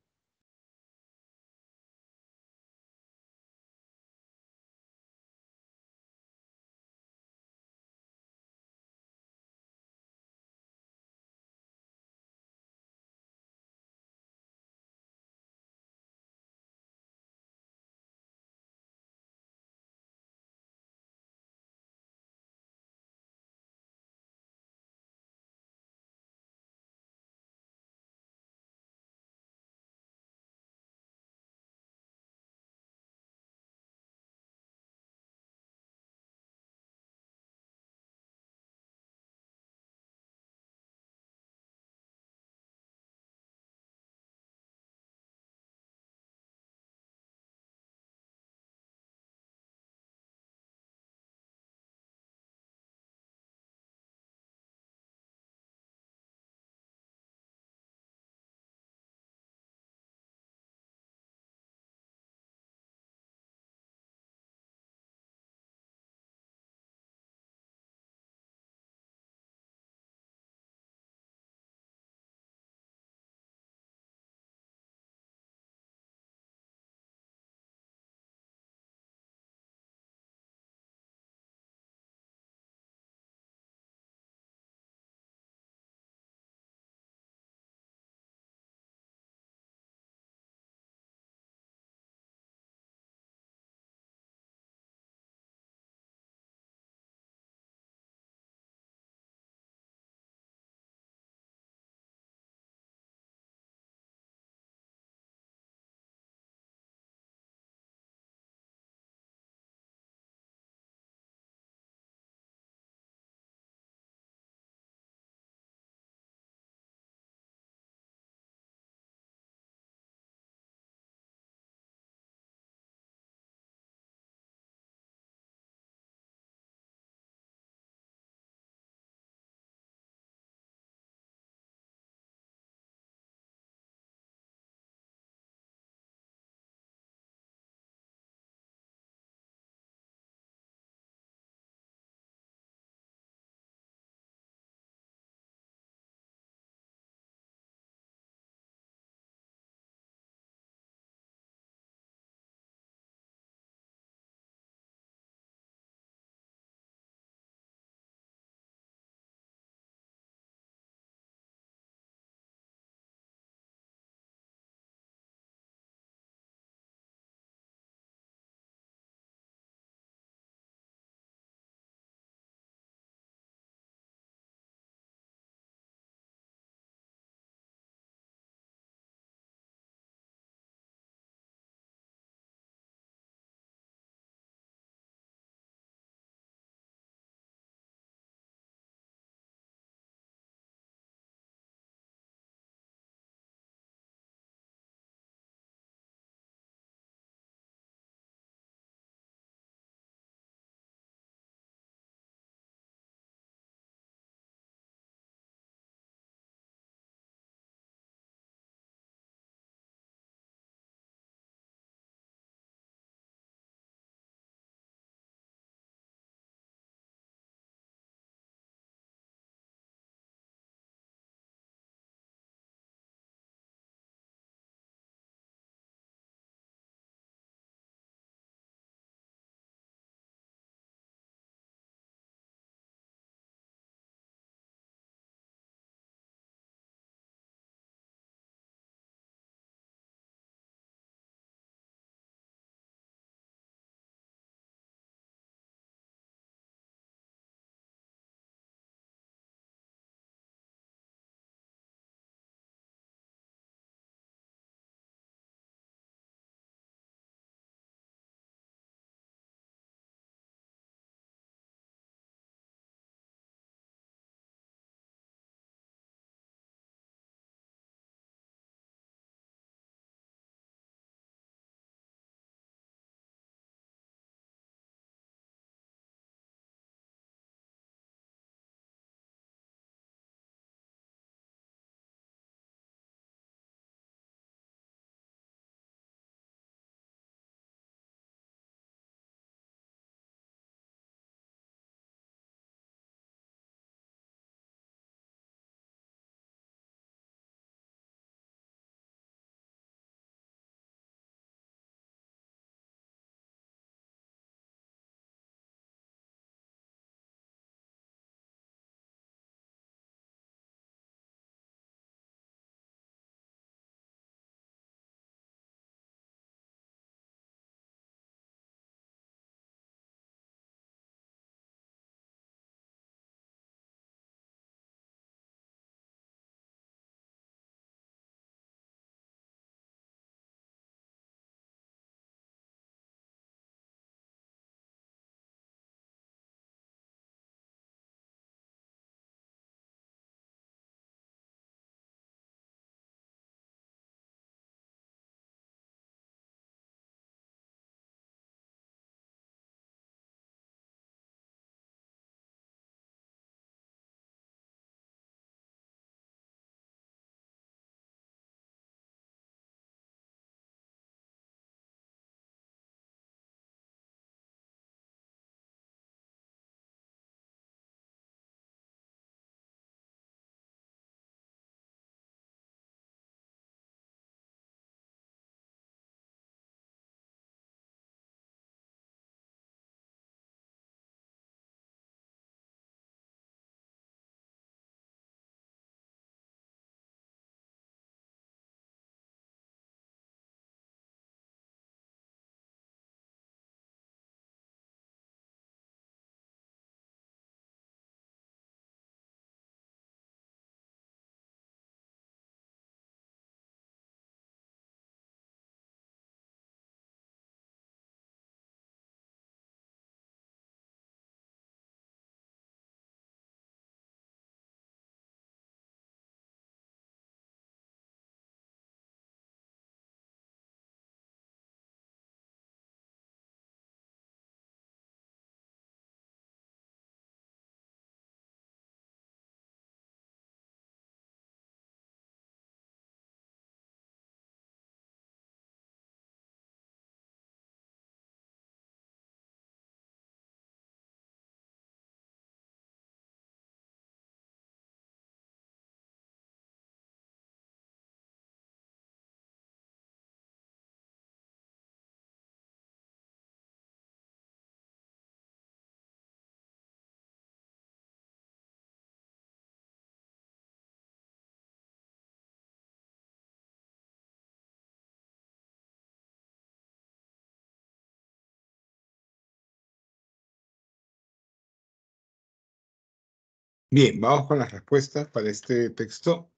Bien, vamos con las respuestas para este texto.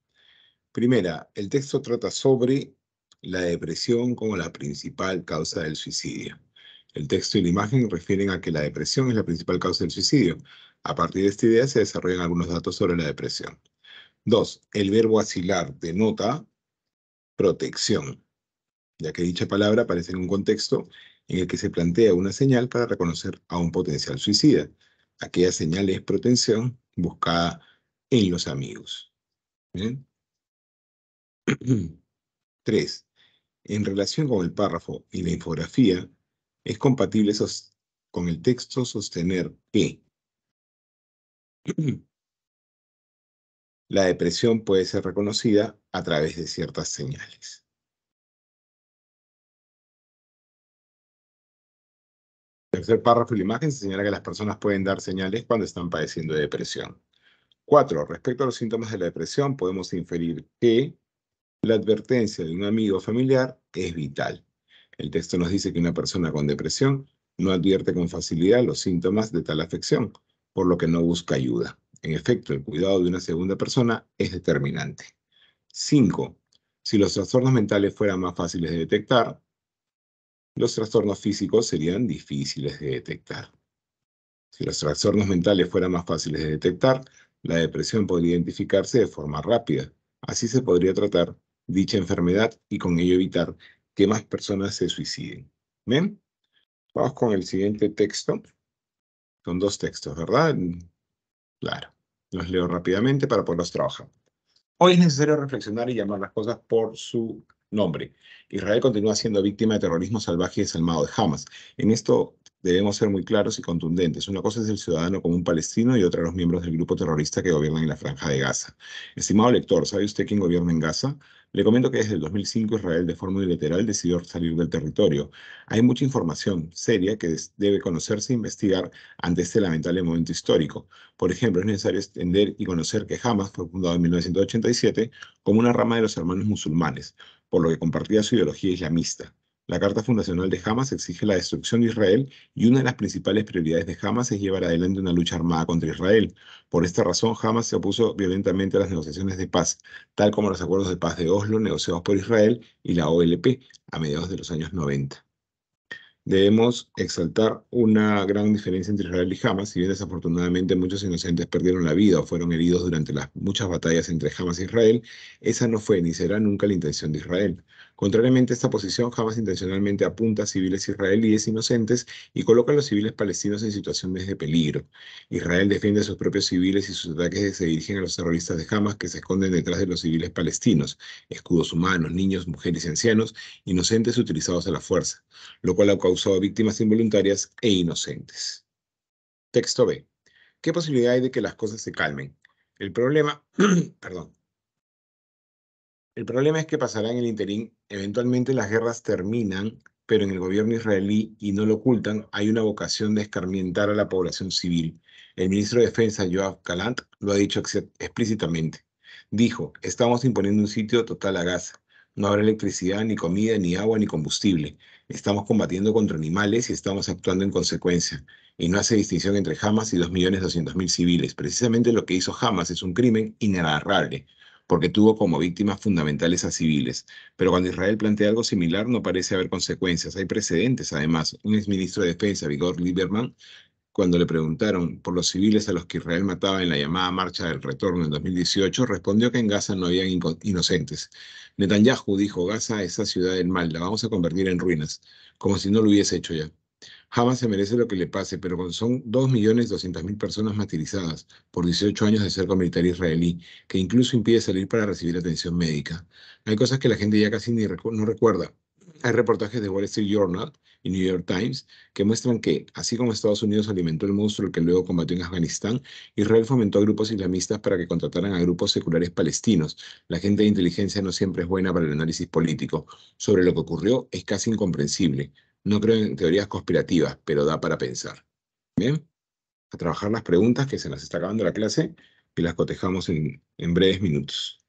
Primera, el texto trata sobre la depresión como la principal causa del suicidio. El texto y la imagen refieren a que la depresión es la principal causa del suicidio. A partir de esta idea se desarrollan algunos datos sobre la depresión. Dos, el verbo asilar denota protección, ya que dicha palabra aparece en un contexto en el que se plantea una señal para reconocer a un potencial suicida. Aquella señal de protección buscada en los amigos. Tres, en relación con el párrafo y la infografía, es compatible con el texto sostener que la depresión puede ser reconocida a través de ciertas señales. Tercer párrafo de la imagen se señala que las personas pueden dar señales cuando están padeciendo de depresión. Cuatro, respecto a los síntomas de la depresión, podemos inferir que la advertencia de un amigo o familiar es vital. El texto nos dice que una persona con depresión no advierte con facilidad los síntomas de tal afección, por lo que no busca ayuda. En efecto, el cuidado de una segunda persona es determinante. 5. Si los trastornos mentales fueran más fáciles de detectar, los trastornos físicos serían difíciles de detectar. Si los trastornos mentales fueran más fáciles de detectar, la depresión podría identificarse de forma rápida. Así se podría tratar dicha enfermedad y con ello evitar que más personas se suiciden. ¿Ven? Vamos con el siguiente texto. Son dos textos, ¿verdad? Claro. Los leo rápidamente para poderlos trabajar. Hoy es necesario reflexionar y llamar las cosas por su nombre. Israel continúa siendo víctima de terrorismo salvaje y desalmado de Hamas. En esto debemos ser muy claros y contundentes. Una cosa es el ciudadano común palestino y otra los miembros del grupo terrorista que gobiernan en la franja de Gaza. Estimado lector, ¿sabe usted quién gobierna en Gaza? Le comento que desde el 2005 Israel de forma unilateral decidió salir del territorio. Hay mucha información seria que debe conocerse e investigar ante este lamentable momento histórico. Por ejemplo, es necesario extender y conocer que Hamas fue fundado en 1987 como una rama de los hermanos musulmanes, por lo que compartía su ideología islamista. La Carta Fundacional de Hamas exige la destrucción de Israel y una de las principales prioridades de Hamas es llevar adelante una lucha armada contra Israel. Por esta razón, Hamas se opuso violentamente a las negociaciones de paz, tal como los acuerdos de paz de Oslo negociados por Israel y la OLP a mediados de los años 90. Debemos exaltar una gran diferencia entre Israel y Hamas, si bien desafortunadamente muchos inocentes perdieron la vida o fueron heridos durante las muchas batallas entre Hamas e Israel, esa no fue ni será nunca la intención de Israel. Contrariamente a esta posición, Hamas intencionalmente apunta a civiles israelíes inocentes y coloca a los civiles palestinos en situaciones de peligro. Israel defiende a sus propios civiles y sus ataques se dirigen a los terroristas de Hamas que se esconden detrás de los civiles palestinos, escudos humanos, niños, mujeres y ancianos, inocentes utilizados a la fuerza, lo cual ha causado víctimas involuntarias e inocentes. Texto B. ¿Qué posibilidad hay de que las cosas se calmen? El problema, perdón. El problema es que pasará en el interín Eventualmente las guerras terminan, pero en el gobierno israelí, y no lo ocultan, hay una vocación de escarmientar a la población civil. El ministro de Defensa, Joab Galant, lo ha dicho explícitamente. Dijo, estamos imponiendo un sitio total a Gaza. No habrá electricidad, ni comida, ni agua, ni combustible. Estamos combatiendo contra animales y estamos actuando en consecuencia. Y no hace distinción entre Hamas y 2.200.000 civiles. Precisamente lo que hizo Hamas es un crimen inenarrable porque tuvo como víctimas fundamentales a civiles. Pero cuando Israel plantea algo similar no parece haber consecuencias. Hay precedentes, además. Un exministro de Defensa, Vigor Lieberman, cuando le preguntaron por los civiles a los que Israel mataba en la llamada Marcha del Retorno en 2018, respondió que en Gaza no habían inocentes. Netanyahu dijo, Gaza, esa ciudad del mal, la vamos a convertir en ruinas, como si no lo hubiese hecho ya. Jamás se merece lo que le pase, pero son 2.200.000 personas matizadas por 18 años de cerco militar israelí, que incluso impide salir para recibir atención médica. Hay cosas que la gente ya casi no recuerda. Hay reportajes de Wall Street Journal y New York Times que muestran que, así como Estados Unidos alimentó el monstruo que luego combatió en Afganistán, Israel fomentó a grupos islamistas para que contrataran a grupos seculares palestinos. La gente de inteligencia no siempre es buena para el análisis político. Sobre lo que ocurrió es casi incomprensible. No creo en teorías conspirativas, pero da para pensar. Bien, a trabajar las preguntas que se nos está acabando la clase y las cotejamos en breves minutos.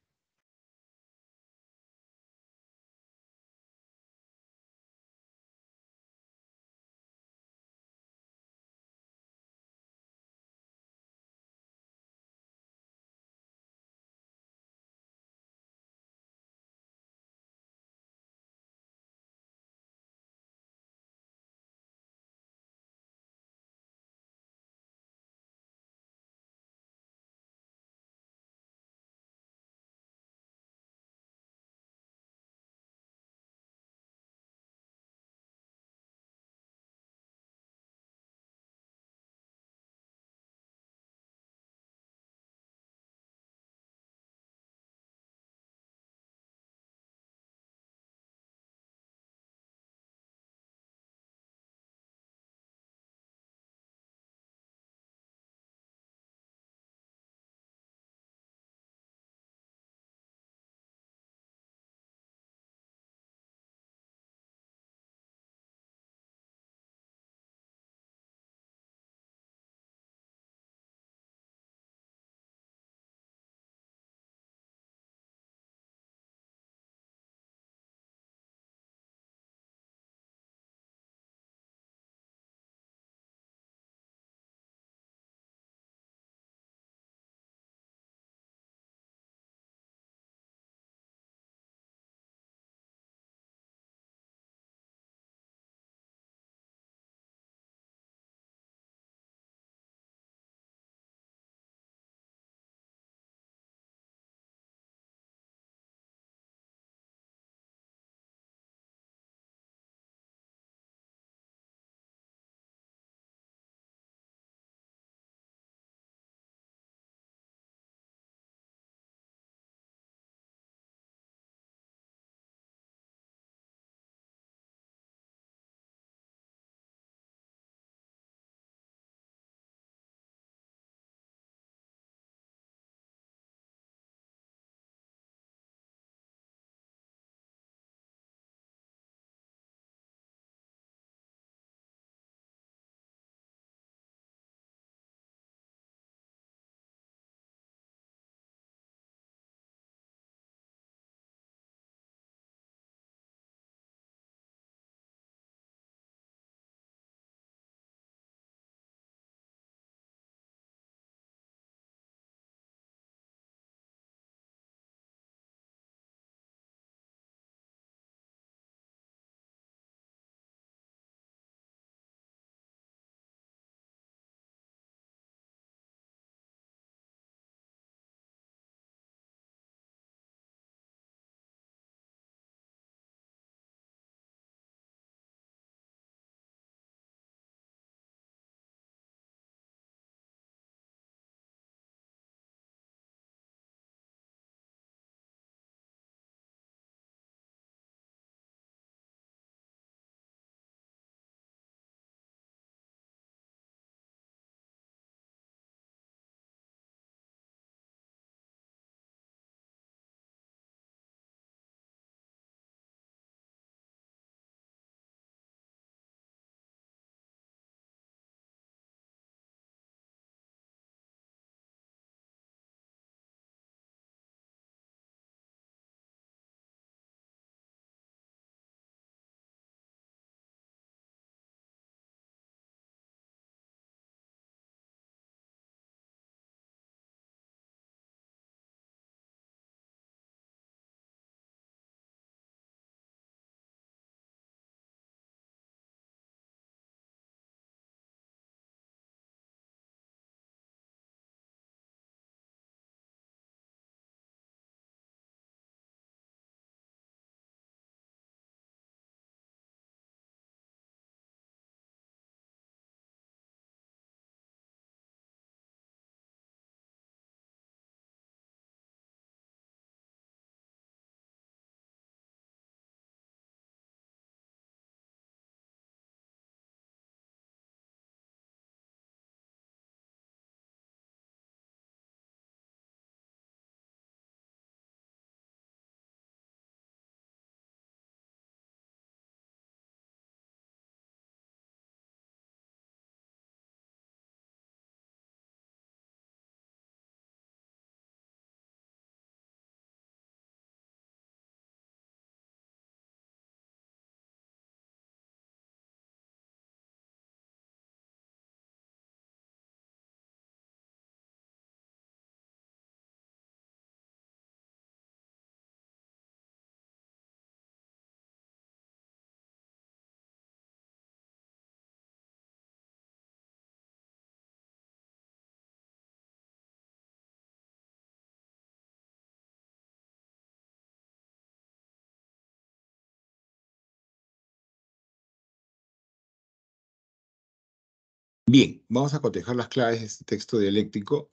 Bien, vamos a cotejar las claves de este texto dialéctico.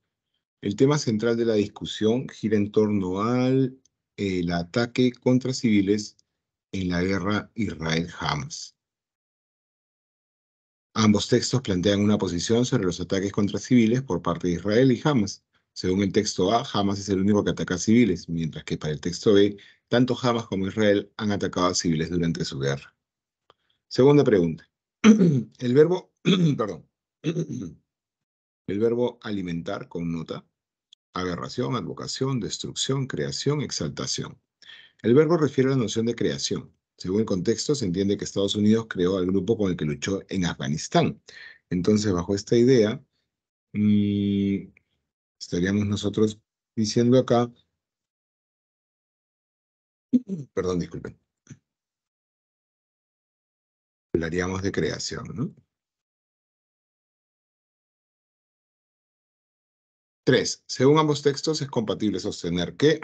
El tema central de la discusión gira en torno al eh, el ataque contra civiles en la guerra Israel-Hamas. Ambos textos plantean una posición sobre los ataques contra civiles por parte de Israel y Hamas. Según el texto A, Hamas es el único que ataca a civiles, mientras que para el texto B, tanto Hamas como Israel han atacado a civiles durante su guerra. Segunda pregunta. El verbo, perdón, El verbo alimentar con nota agarración, advocación, destrucción, creación, exaltación. El verbo refiere a la noción de creación. Según el contexto, se entiende que Estados Unidos creó al grupo con el que luchó en Afganistán. Entonces, bajo esta idea, mm, estaríamos nosotros diciendo acá, perdón, disculpen, hablaríamos de creación, ¿no? 3. Según ambos textos es compatible sostener que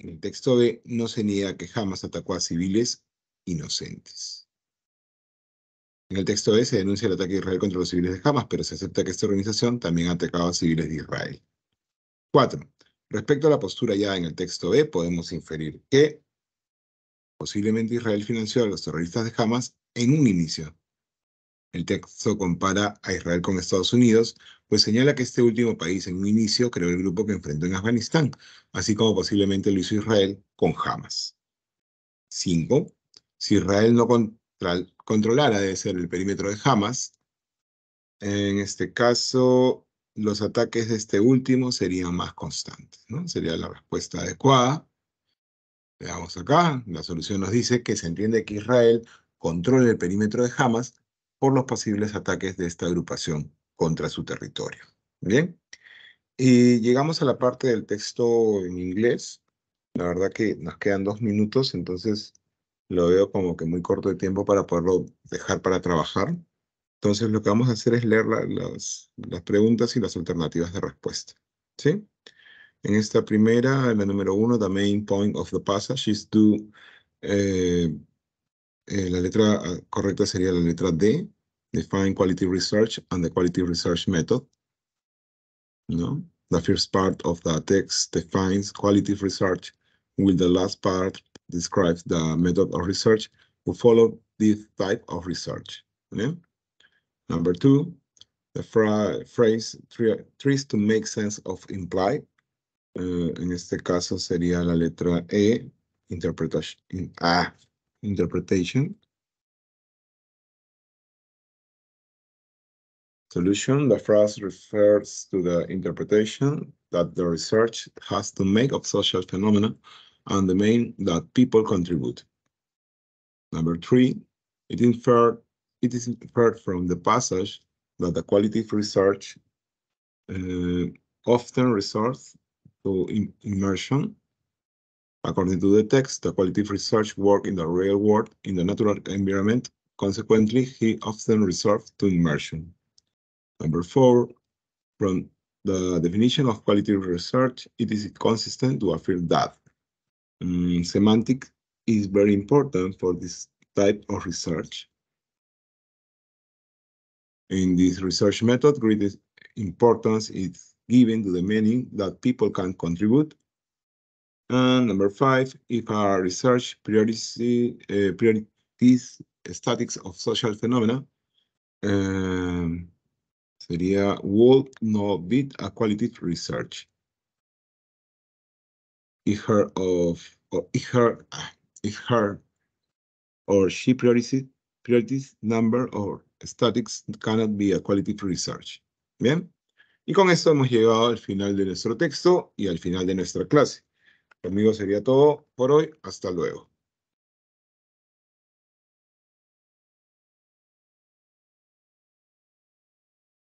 en el texto B no se niega que Hamas atacó a civiles inocentes. En el texto B se denuncia el ataque de Israel contra los civiles de Hamas, pero se acepta que esta organización también ha atacado a civiles de Israel. 4. Respecto a la postura ya en el texto B, podemos inferir que posiblemente Israel financió a los terroristas de Hamas en un inicio, el texto compara a Israel con Estados Unidos, pues señala que este último país en un inicio creó el grupo que enfrentó en Afganistán, así como posiblemente lo hizo Israel con Hamas. 5. Si Israel no controlara, debe ser el perímetro de Hamas, en este caso los ataques de este último serían más constantes, ¿no? Sería la respuesta adecuada. Veamos acá, la solución nos dice que se entiende que Israel controla el perímetro de Hamas por los posibles ataques de esta agrupación contra su territorio. Bien, y llegamos a la parte del texto en inglés. La verdad que nos quedan dos minutos, entonces lo veo como que muy corto de tiempo para poderlo dejar para trabajar. Entonces lo que vamos a hacer es leer las, las preguntas y las alternativas de respuesta. ¿Sí? En esta primera, el la número uno, the main point of the passage is to eh, eh, la letra ah, correcta sería la letra D, define quality research and the quality research method. No? The first part of the text defines quality research, while the last part describes the method of research who follow this type of research. Yeah? Number two, the phrase tries to make sense of imply. Uh, eh, en este caso sería la letra E, Interpretation Ah, interpretation. Solution, the phrase refers to the interpretation that the research has to make of social phenomena and the main that people contribute. Number three, it, inferred, it is inferred from the passage that the qualitative research uh, often resorts to immersion According to the text, the quality of research work in the real world in the natural environment. Consequently, he often resorts to immersion. Number four, from the definition of quality research, it is consistent to affirm that. Um, is very important for this type of research. In this research method, greatest importance is given to the meaning that people can contribute and number five, if our research priority, uh, priorities statics of social phenomena, um, sería would not be a qualitative research. If her of or if her ah, if her or she priorities priorities number or statics cannot be a qualitative research. Bien. Y con esto hemos llegado al final de nuestro texto y al final de nuestra clase. amigo sería todo por hoy. Hasta luego.